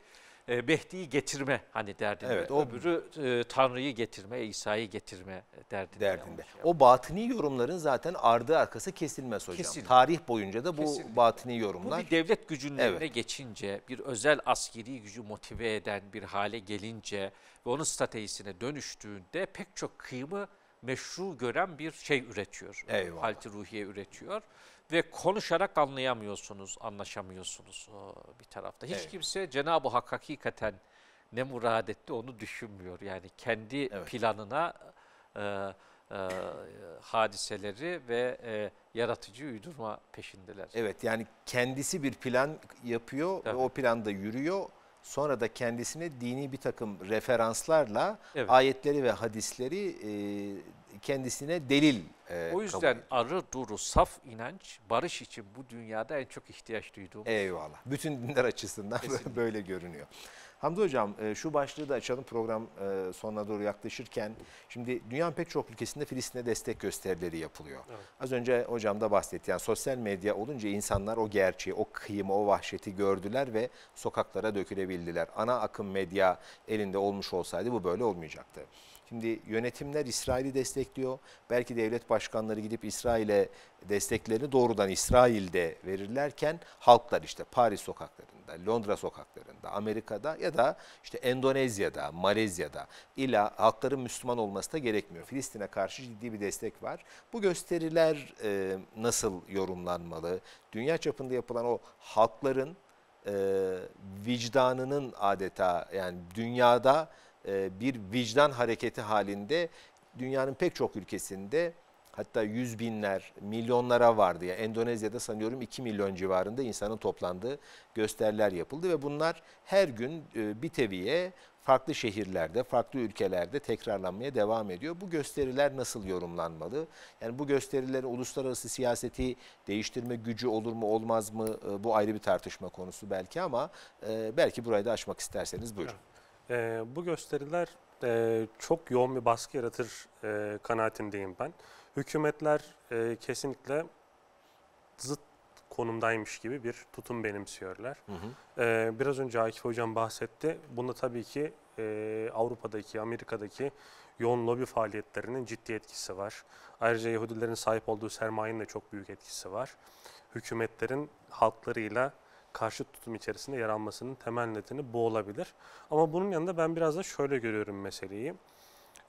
e, Behdi'yi getirme
hani derdinde. Evet, o, Öbürü e, Tanrı'yı getirme, İsa'yı getirme derdinde. derdinde. O batini yorumların zaten ardı arkası kesilmez hocam. Kesinlikle. Tarih boyunca da bu Kesinlikle. batini yorumlar. Bu bir devlet gücünün evet. Önüne
geçince, bir özel askeri gücü motive eden bir hale gelince ve onun stratejisine dönüştüğünde pek çok kıyımı meşru gören bir şey üretiyor. Eyvallah. Halti ruhiye üretiyor ve konuşarak anlayamıyorsunuz, anlaşamıyorsunuz bir tarafta. Hiç evet. kimse Cenab-ı Hak hakikaten ne murad etti onu düşünmüyor. Yani kendi evet. planına e, e, hadiseleri ve e, yaratıcı uydurma peşindeler. Evet
yani kendisi bir plan yapıyor evet. ve o planda yürüyor. Sonra da kendisine dini bir takım referanslarla evet. ayetleri ve hadisleri e, kendisine delil e, O yüzden kabul
arı duru saf inanç barış için bu dünyada en çok ihtiyaç duyduğum. Eyvallah.
Bütün dinler açısından Kesinlikle. böyle görünüyor. Hamdi Hocam e, şu başlığı da açalım program e, sonuna doğru yaklaşırken. Şimdi dünyanın pek çok ülkesinde Filistin'e destek gösterileri yapılıyor. Evet. Az önce hocam da bahsetti. Yani sosyal medya olunca insanlar o gerçeği, o kıyımı, o vahşeti gördüler ve sokaklara dökülebildiler. Ana akım medya elinde olmuş olsaydı bu böyle olmayacaktı. Şimdi yönetimler İsrail'i destekliyor. Belki devlet başkanları gidip İsrail'e desteklerini doğrudan İsrail'de verirlerken halklar işte Paris sokaklarında, Londra sokaklarında, Amerika'da ya da işte Endonezya'da, Malezya'da ila halkların Müslüman olması da gerekmiyor. Filistin'e karşı ciddi bir destek var. Bu gösteriler e, nasıl yorumlanmalı? Dünya çapında yapılan o halkların e, vicdanının adeta yani dünyada e, bir vicdan hareketi halinde dünyanın pek çok ülkesinde hatta yüz binler, milyonlara vardı. Yani Endonezya'da sanıyorum 2 milyon civarında insanın toplandığı gösteriler yapıldı ve bunlar her gün e, bir teviye farklı şehirlerde, farklı ülkelerde tekrarlanmaya devam ediyor. Bu gösteriler nasıl yorumlanmalı? Yani bu gösterilerin uluslararası siyaseti değiştirme gücü olur mu olmaz mı? E, bu ayrı bir tartışma konusu belki ama belki burayı da açmak isterseniz buyurun. Evet.
E, bu gösteriler e, çok yoğun bir baskı yaratır e, kanaatindeyim ben. Hükümetler e, kesinlikle zıt konumdaymış gibi bir tutum benimsiyorlar. Hı hı. E, biraz önce Akif Hocam bahsetti. Bunda tabii ki e, Avrupa'daki, Amerika'daki yoğun lobi faaliyetlerinin ciddi etkisi var. Ayrıca Yahudilerin sahip olduğu sermayenin de çok büyük etkisi var. Hükümetlerin halklarıyla karşıt tutum içerisinde yer almasının temel nedeni bu olabilir. Ama bunun yanında ben biraz da şöyle görüyorum meseleyi.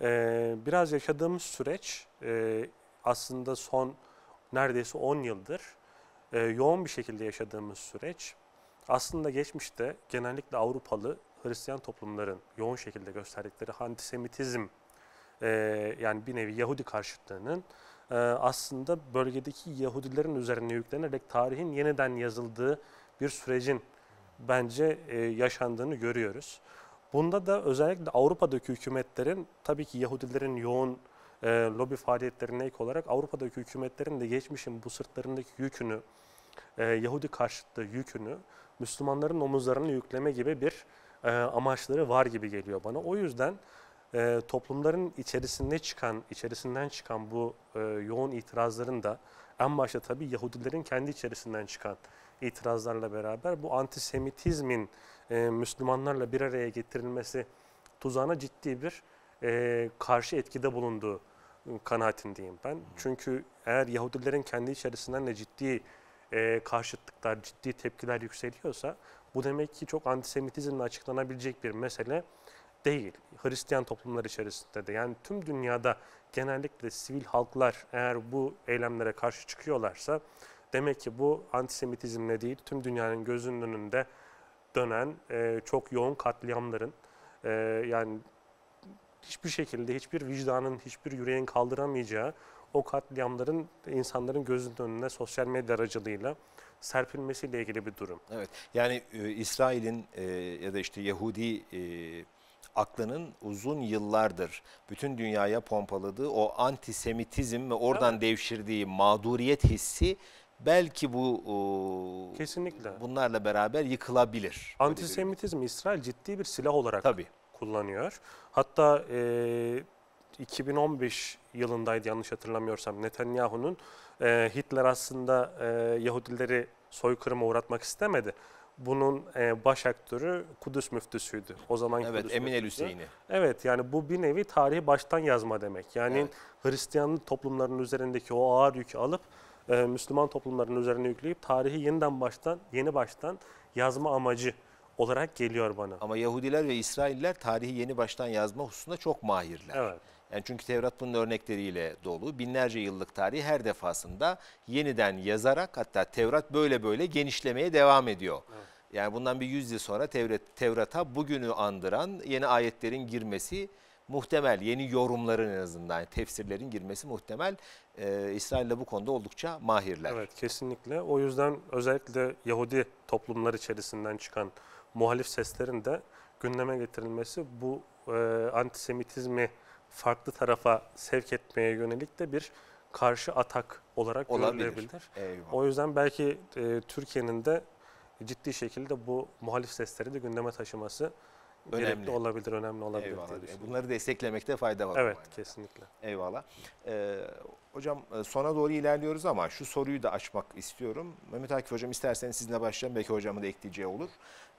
Ee, biraz yaşadığımız süreç e, aslında son neredeyse 10 yıldır e, yoğun bir şekilde yaşadığımız süreç aslında geçmişte genellikle Avrupalı Hristiyan toplumların yoğun şekilde gösterdikleri antisemitizm e, yani bir nevi Yahudi karşıtlığının e, aslında bölgedeki Yahudilerin üzerine yüklenerek tarihin yeniden yazıldığı bir sürecin bence e, yaşandığını görüyoruz. Bunda da özellikle Avrupa'daki hükümetlerin tabii ki Yahudilerin yoğun e, lobi faaliyetlerine ek olarak Avrupa'daki hükümetlerin de geçmişin bu sırtlarındaki yükünü, e, Yahudi karşıtı yükünü Müslümanların omuzlarına yükleme gibi bir e, amaçları var gibi geliyor bana. O yüzden e, toplumların içerisinde çıkan, içerisinden çıkan bu e, yoğun itirazların da en başta tabii Yahudilerin kendi içerisinden çıkan itirazlarla beraber bu antisemitizmin e, Müslümanlarla bir araya getirilmesi tuzağına ciddi bir e, karşı etkide bulunduğu kanaatindeyim ben. Çünkü eğer Yahudilerin kendi içerisinden de ciddi e, karşıtlıklar, ciddi tepkiler yükseliyorsa bu demek ki çok antisemitizmle açıklanabilecek bir mesele değil. Hristiyan toplumlar içerisinde de yani tüm dünyada genellikle sivil halklar eğer bu eylemlere karşı çıkıyorlarsa Demek ki bu antisemitizmle değil tüm dünyanın gözünün önünde dönen e, çok yoğun katliamların e, yani hiçbir şekilde hiçbir vicdanın, hiçbir yüreğin kaldıramayacağı o katliamların insanların gözünün önüne sosyal medya aracılığıyla serpilmesiyle ilgili bir durum.
Evet yani e, İsrail'in e, ya da işte Yahudi e, aklının uzun yıllardır bütün dünyaya pompaladığı o antisemitizm ve oradan evet. devşirdiği mağduriyet hissi belki bu e, kesinlikle
bunlarla beraber yıkılabilir. Antisemitizm İsrail ciddi bir silah olarak Tabii. kullanıyor. Hatta e, 2015 yılındaydı yanlış hatırlamıyorsam Netanyahu'nun e, Hitler aslında e, Yahudileri soykırıma uğratmak istemedi. Bunun e, baş aktörü Kudüs müftüsüydü. O zaman evet, Kudüs Emin el Hüseyin'i. Evet yani bu bir nevi tarihi baştan yazma demek. Yani evet. Hristiyan toplumlarının üzerindeki o ağır yükü alıp e, Müslüman toplumlarının üzerine yükleyip tarihi yeniden baştan, yeni baştan yazma amacı olarak geliyor bana. Ama Yahudiler ve İsrailler tarihi
yeni baştan yazma hususunda çok mahirler. Evet. Yani çünkü Tevrat bunun örnekleriyle dolu. Binlerce yıllık tarihi her defasında yeniden yazarak hatta Tevrat böyle böyle genişlemeye devam ediyor. Evet. Yani bundan bir yüz yıl sonra Tevrat, Tevrat'a bugünü andıran yeni ayetlerin girmesi muhtemel yeni yorumların en azından tefsirlerin girmesi muhtemel.
Ee, de bu konuda oldukça mahirler. Evet kesinlikle. O yüzden özellikle Yahudi toplumlar içerisinden çıkan muhalif seslerin de gündeme getirilmesi bu e, antisemitizmi farklı tarafa sevk etmeye yönelik de bir karşı atak olarak görülebilir. O yüzden belki e, Türkiye'nin de ciddi şekilde bu muhalif sesleri de gündeme taşıması Önemli Gerekli olabilir, önemli olabilir Eyvallah. diye düşünüyorum.
Bunları desteklemekte fayda var. Evet, kesinlikle. Eyvallah. Ee, hocam e, sona doğru ilerliyoruz ama şu soruyu da açmak istiyorum. Mehmet Akif Hocam isterseniz sizinle başlayalım. Belki hocamın da ekleyeceği olur.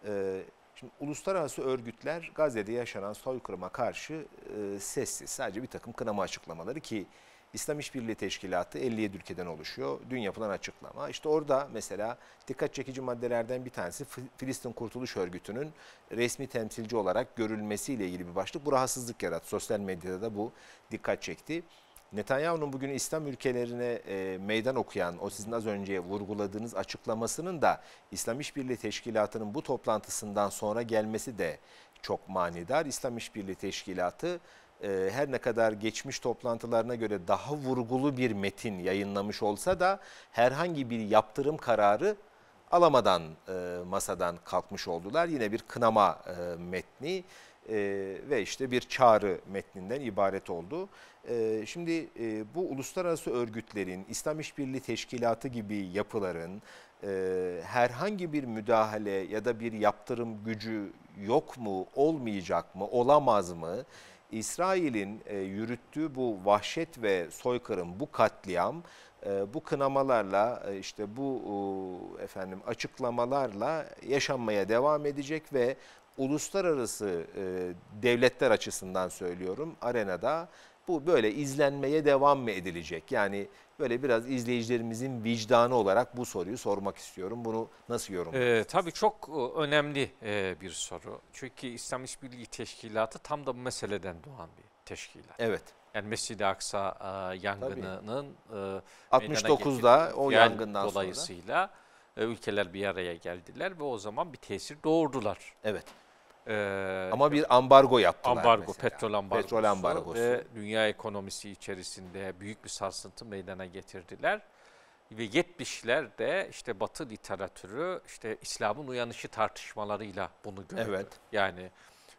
Ee, Şimdi uluslararası örgütler Gazze'de yaşanan soykırıma karşı e, sessiz. Sadece bir takım kınama açıklamaları ki İslam İşbirliği Teşkilatı 57 ülkeden oluşuyor. Dün yapılan açıklama. İşte orada mesela dikkat çekici maddelerden bir tanesi Filistin Kurtuluş Örgütü'nün resmi temsilci olarak görülmesiyle ilgili bir başlık. Bu rahatsızlık yarattı. Sosyal medyada da bu dikkat çekti. Netanyahu'nun bugün İslam ülkelerine e, meydan okuyan o sizin az önce vurguladığınız açıklamasının da İslam İşbirliği Teşkilatı'nın bu toplantısından sonra gelmesi de çok manidar. İslam İşbirliği Teşkilatı e, her ne kadar geçmiş toplantılarına göre daha vurgulu bir metin yayınlamış olsa da herhangi bir yaptırım kararı alamadan e, masadan kalkmış oldular. Yine bir kınama e, metni e, ve işte bir çağrı metninden ibaret oldu. E, şimdi e, bu uluslararası örgütlerin, İslam İşbirliği Teşkilatı gibi yapıların e, herhangi bir müdahale ya da bir yaptırım gücü yok mu, olmayacak mı, olamaz mı? İsrail'in e, yürüttüğü bu vahşet ve soykırım, bu katliam, e, bu kınamalarla e, işte bu efendim açıklamalarla yaşanmaya devam edecek ve uluslararası devletler açısından söylüyorum arenada bu böyle izlenmeye devam mı edilecek? Yani Böyle biraz izleyicilerimizin vicdanı olarak bu soruyu sormak istiyorum. Bunu nasıl yorumluyorsunuz?
Ee, tabii çok e, önemli e, bir soru. Çünkü İslam İşbirliği Teşkilatı tam da bu meseleden doğan bir teşkilat. Evet. Yani Mescid-i Aksa e, yangınının e, 69'da o yangından dolayısıyla sonra. Dolayısıyla e, ülkeler bir araya geldiler ve o zaman bir tesir doğurdular. Evet. Ee, Ama bir ambargo yaptılar. Ambargo, petrol ambargosu, petrol ambargosu ve dünya ekonomisi içerisinde büyük bir sarsıntı meydana getirdiler. Ve 70'ler işte Batı literatürü işte İslam'ın uyanışı tartışmalarıyla bunu gördü. Evet. Yani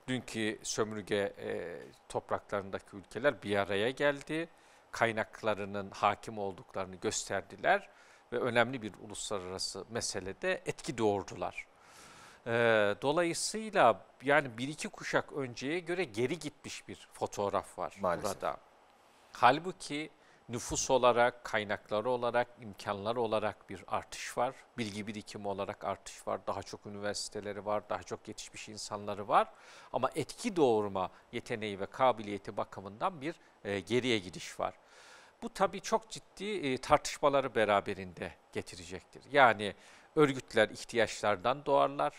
dünkü sömürge e, topraklarındaki ülkeler bir araya geldi. Kaynaklarının hakim olduklarını gösterdiler ve önemli bir uluslararası meselede etki doğurdular. E, dolayısıyla yani bir iki kuşak önceye göre geri gitmiş bir fotoğraf var Maalesef. burada. Halbuki nüfus olarak, kaynakları olarak, imkanlar olarak bir artış var. Bilgi birikimi olarak artış var. Daha çok üniversiteleri var, daha çok yetişmiş insanları var. Ama etki doğurma yeteneği ve kabiliyeti bakımından bir e, geriye gidiş var. Bu tabii çok ciddi e, tartışmaları beraberinde getirecektir. Yani örgütler ihtiyaçlardan doğarlar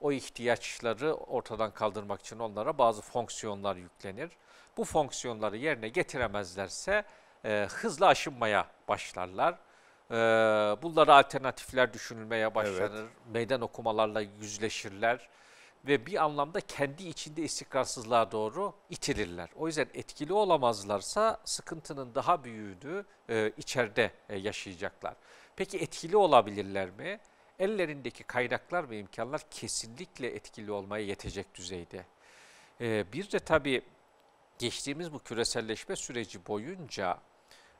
o ihtiyaçları ortadan kaldırmak için onlara bazı fonksiyonlar yüklenir. Bu fonksiyonları yerine getiremezlerse e, hızla aşınmaya başlarlar. E, bunlara alternatifler düşünülmeye başlanır, evet. meydan okumalarla yüzleşirler ve bir anlamda kendi içinde istikrarsızlığa doğru itilirler. O yüzden etkili olamazlarsa sıkıntının daha büyüğünü e, içeride e, yaşayacaklar. Peki etkili olabilirler mi? ellerindeki kaynaklar ve imkanlar kesinlikle etkili olmaya yetecek düzeyde. E, bir de tabii geçtiğimiz bu küreselleşme süreci boyunca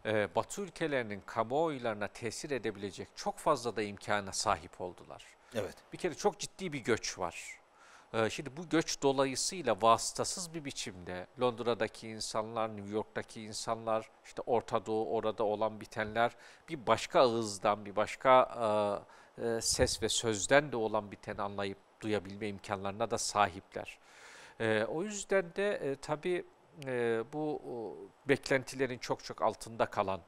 e, Batı ülkelerinin kamuoylarına tesir edebilecek çok fazla da imkana sahip oldular. Evet. Bir kere çok ciddi bir göç var. Ee, şimdi bu göç dolayısıyla vasıtasız bir biçimde Londra'daki insanlar, New York'taki insanlar, işte Orta Doğu orada olan bitenler bir başka ağızdan, bir başka e, e, ses ve sözden de olan biteni anlayıp duyabilme imkanlarına da sahipler. E, o yüzden de e, tabii e, bu beklentilerin çok çok altında kalan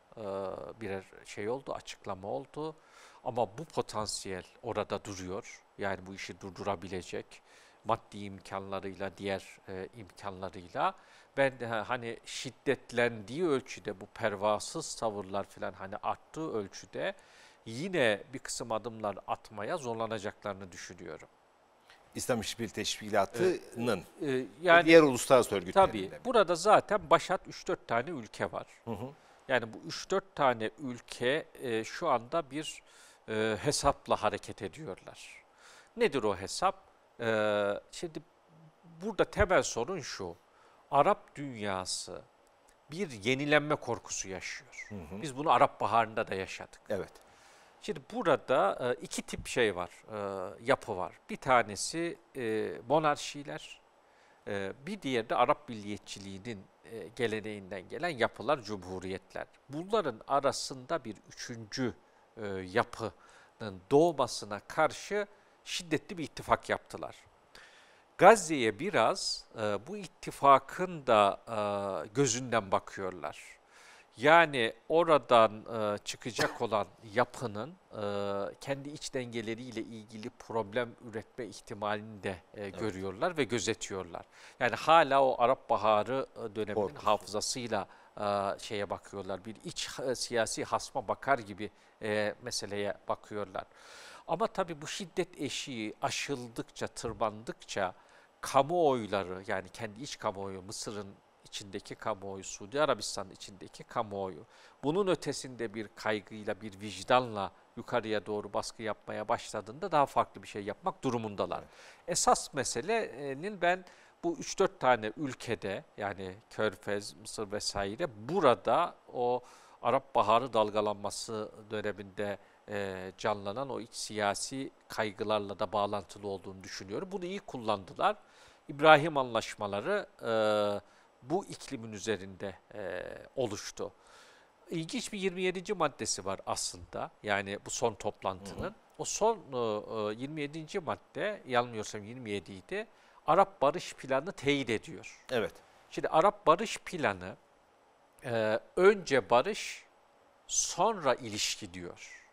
birer şey oldu, açıklama oldu. Ama bu potansiyel orada duruyor. Yani bu işi durdurabilecek maddi imkanlarıyla, diğer e, imkanlarıyla. Ben e, hani şiddetlendiği ölçüde bu pervasız tavırlar falan hani arttığı ölçüde yine bir kısım adımlar atmaya zorlanacaklarını düşünüyorum.
İslam İşbirliği Teşkilatı'nın ee, yani, diğer
uluslararası örgütlerinde. Tabii. Burada zaten başat 3-4 tane ülke var. Hı hı. Yani bu 3-4 tane ülke e, şu anda bir e, hesapla hareket ediyorlar. Nedir o hesap? E, şimdi burada temel sorun şu. Arap dünyası bir yenilenme korkusu yaşıyor. Hı hı. Biz bunu Arap Baharı'nda da yaşadık. Evet. Şimdi burada e, iki tip şey var, e, yapı var. Bir tanesi e, monarşiler, bir diğeri de Arap milliyetçiliğinin geleneğinden gelen yapılar, cumhuriyetler. Bunların arasında bir üçüncü yapının doğmasına karşı şiddetli bir ittifak yaptılar. Gazze'ye biraz bu ittifakın da gözünden bakıyorlar. Yani oradan e, çıkacak olan yapının e, kendi iç dengeleriyle ilgili problem üretme ihtimalini de e, evet. görüyorlar ve gözetiyorlar. Yani hala o Arap Baharı e, döneminin Korkusun. hafızasıyla e, şeye bakıyorlar. Bir iç e, siyasi hasma bakar gibi e, meseleye bakıyorlar. Ama tabii bu şiddet eşiği aşıldıkça, tırmandıkça kamuoyları yani kendi iç kamuoyu Mısır'ın içindeki kamuoyu, Suudi Arabistan içindeki kamuoyu bunun ötesinde bir kaygıyla, bir vicdanla yukarıya doğru baskı yapmaya başladığında daha farklı bir şey yapmak durumundalar. Esas meselenin ben bu 3-4 tane ülkede yani Körfez, Mısır vesaire burada o Arap Baharı dalgalanması döneminde e, canlanan o iç siyasi kaygılarla da bağlantılı olduğunu düşünüyorum. Bunu iyi kullandılar. İbrahim anlaşmaları e, bu iklimin üzerinde e, oluştu. İlginç bir 27. maddesi var aslında. Yani bu son toplantının. Hı hı. O son e, 27. E, madde, yanılmıyorsam 27 idi. Arap Barış Planı teyit ediyor. Evet. Şimdi Arap Barış Planı e, önce barış, sonra ilişki diyor.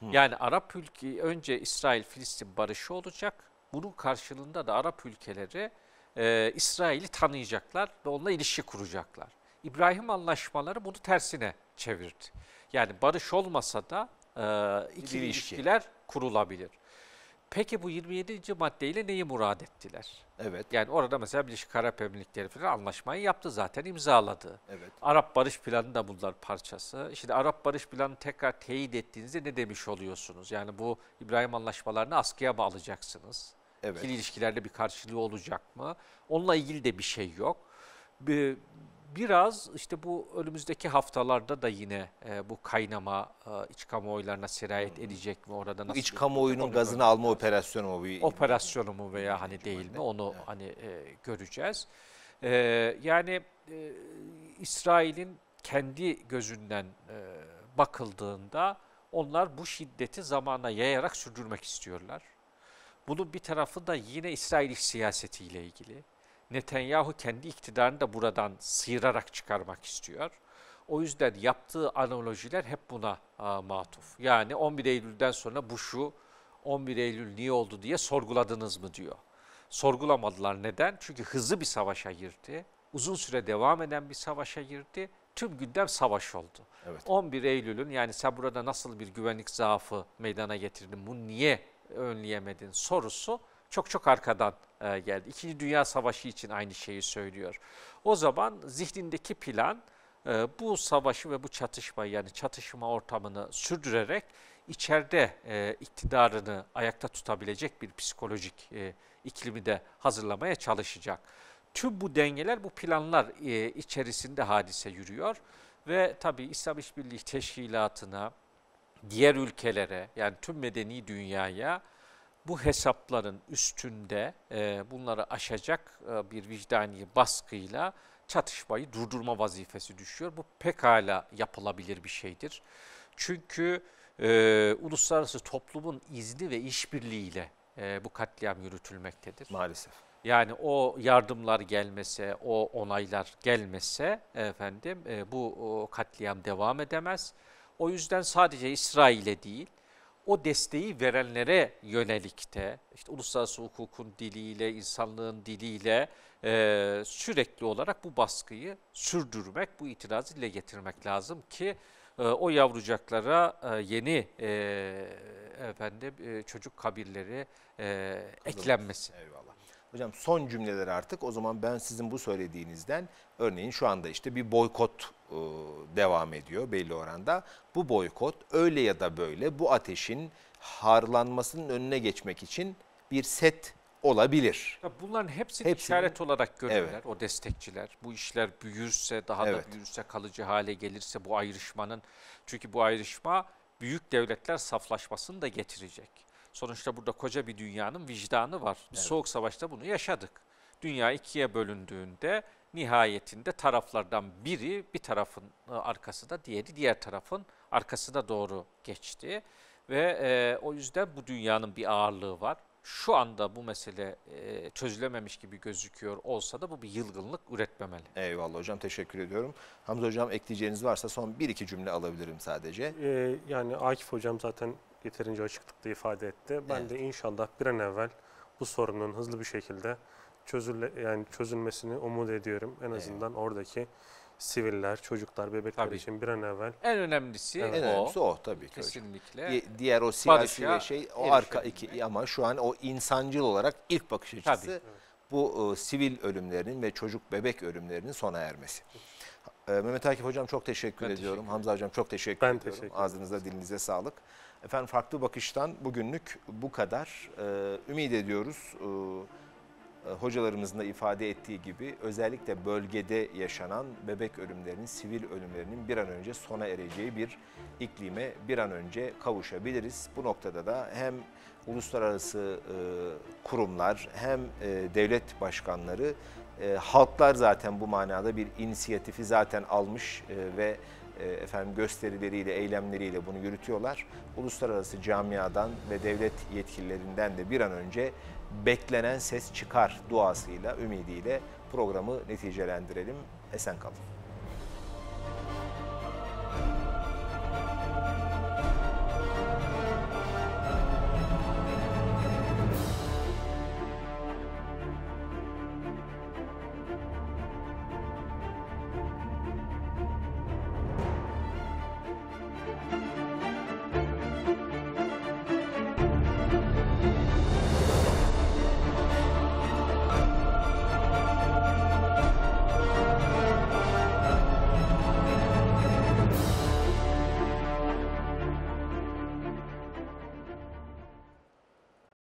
Hı. Yani Arap ülke önce İsrail-Filistin barışı olacak. Bunun karşılığında da Arap ülkeleri e, İsrail'i tanıyacaklar ve onunla ilişki kuracaklar. İbrahim anlaşmaları bunu tersine çevirdi. Yani barış olmasa da e, ikili ilişki. ilişkiler kurulabilir. Peki bu 27. maddeyle neyi murad ettiler? Evet. Yani orada mesela Birleşik Arap Emirlikleri falan anlaşmayı yaptı zaten imzaladı. Evet. Arap Barış Planı da bunlar parçası. Şimdi Arap Barış Planı tekrar teyit ettiğinizde ne demiş oluyorsunuz? Yani bu İbrahim anlaşmalarını askıya mı alacaksınız? Evet. İkili ilişkilerde bir karşılığı olacak mı? Onunla ilgili de bir şey yok. Bir, biraz işte bu önümüzdeki haftalarda da yine e, bu kaynama e, iç kamuoylarına sirayet hmm. edecek mi orada nasıl? Bu iç kamuoyunun onu gazını alma operasyonu mu? Bir, operasyonu mu veya hani değil mi onu evet. hani e, göreceğiz. E, yani e, İsrail'in kendi gözünden e, bakıldığında onlar bu şiddeti zamana yayarak sürdürmek istiyorlar. Bunun bir tarafı da yine İsrail iç siyasetiyle ilgili. Netanyahu kendi iktidarını da buradan sıyırarak çıkarmak istiyor. O yüzden yaptığı analojiler hep buna a, matuf. Yani 11 Eylül'den sonra bu şu 11 Eylül niye oldu diye sorguladınız mı diyor. Sorgulamadılar neden? Çünkü hızlı bir savaşa girdi. Uzun süre devam eden bir savaşa girdi. Tüm gündem savaş oldu. Evet. 11 Eylül'ün yani sen burada nasıl bir güvenlik zaafı meydana getirdin? Bu niye önleyemedin sorusu çok çok arkadan e, geldi. İkinci Dünya Savaşı için aynı şeyi söylüyor. O zaman zihnindeki plan e, bu savaşı ve bu çatışmayı yani çatışma ortamını sürdürerek içeride e, iktidarını ayakta tutabilecek bir psikolojik iklimi de hazırlamaya çalışacak. Tüm bu dengeler, bu planlar içerisinde hadise yürüyor ve tabii İslam İşbirliği Teşkilatı'na, diğer ülkelere yani tüm medeni dünyaya bu hesapların üstünde e, bunları aşacak e, bir vicdani baskıyla çatışmayı durdurma vazifesi düşüyor. Bu pekala yapılabilir bir şeydir. Çünkü e, uluslararası toplumun izni ve işbirliğiyle e, bu katliam yürütülmektedir. Maalesef. Yani o yardımlar gelmese, o onaylar gelmese efendim e, bu katliam devam edemez o yüzden sadece İsrail'e değil, o desteği verenlere yönelik de işte uluslararası hukukun diliyle, insanlığın diliyle e, sürekli olarak bu baskıyı sürdürmek, bu itirazı ile getirmek lazım ki e, o yavrucaklara e, yeni e, efendim e, çocuk kabirleri
e, Kılın. Eyvallah. Hocam son cümleler artık o zaman ben sizin bu söylediğinizden örneğin şu anda işte bir boykot e, devam ediyor belli oranda. Bu boykot öyle ya da böyle bu ateşin harlanmasının önüne geçmek için bir set olabilir. Ya bunların hepsi Hepsini, işaret olarak görürler evet. o
destekçiler. Bu işler büyürse daha evet. da büyürse kalıcı hale gelirse bu ayrışmanın çünkü bu ayrışma büyük devletler saflaşmasını da getirecek. Sonuçta burada koca bir dünyanın vicdanı var. Biz evet. Soğuk Savaş'ta bunu yaşadık. Dünya ikiye bölündüğünde nihayetinde taraflardan biri bir tarafın e, arkasında, diğeri diğer tarafın arkasına doğru geçti. Ve e, o yüzden bu dünyanın bir ağırlığı var. Şu anda bu mesele e, çözülememiş gibi gözüküyor olsa da bu bir yılgınlık
üretmemeli. Eyvallah hocam teşekkür ediyorum. Hamza hocam ekleyeceğiniz varsa son bir iki cümle alabilirim
sadece. Ee, yani Akif hocam zaten yeterince açıklıkla ifade etti. Ben evet. de inşallah bir an evvel bu sorunun hızlı bir şekilde çözüle yani çözülmesini umut ediyorum. En azından evet. oradaki siviller, çocuklar, bebekler tabii. için bir an evvel. En önemlisi evet. o. En önemlisi o tabii ki Kesinlikle. Hocam. Diğer o siyasi ve şey o arka iki ama
şu an o insancıl olarak ilk bakış açısı tabii. bu e, sivil ölümlerinin ve çocuk bebek ölümlerinin sona ermesi. E, Mehmet Akif Hocam çok teşekkür ben ediyorum. Teşekkür Hamza Hocam çok teşekkür ben ediyorum. Teşekkür Ağzınıza dilinize sağlık. Efendim farklı bakıştan bugünlük bu kadar. Ee, ümit ediyoruz e, e, hocalarımızın da ifade ettiği gibi özellikle bölgede yaşanan bebek ölümlerinin, sivil ölümlerinin bir an önce sona ereceği bir iklime bir an önce kavuşabiliriz. Bu noktada da hem uluslararası e, kurumlar hem devlet başkanları, halklar zaten bu manada bir inisiyatifi zaten almış e, ve e, efendim gösterileriyle, eylemleriyle bunu yürütüyorlar. Uluslararası camiadan ve devlet yetkililerinden de bir an önce beklenen ses çıkar duasıyla, ümidiyle programı neticelendirelim. Esen kalın.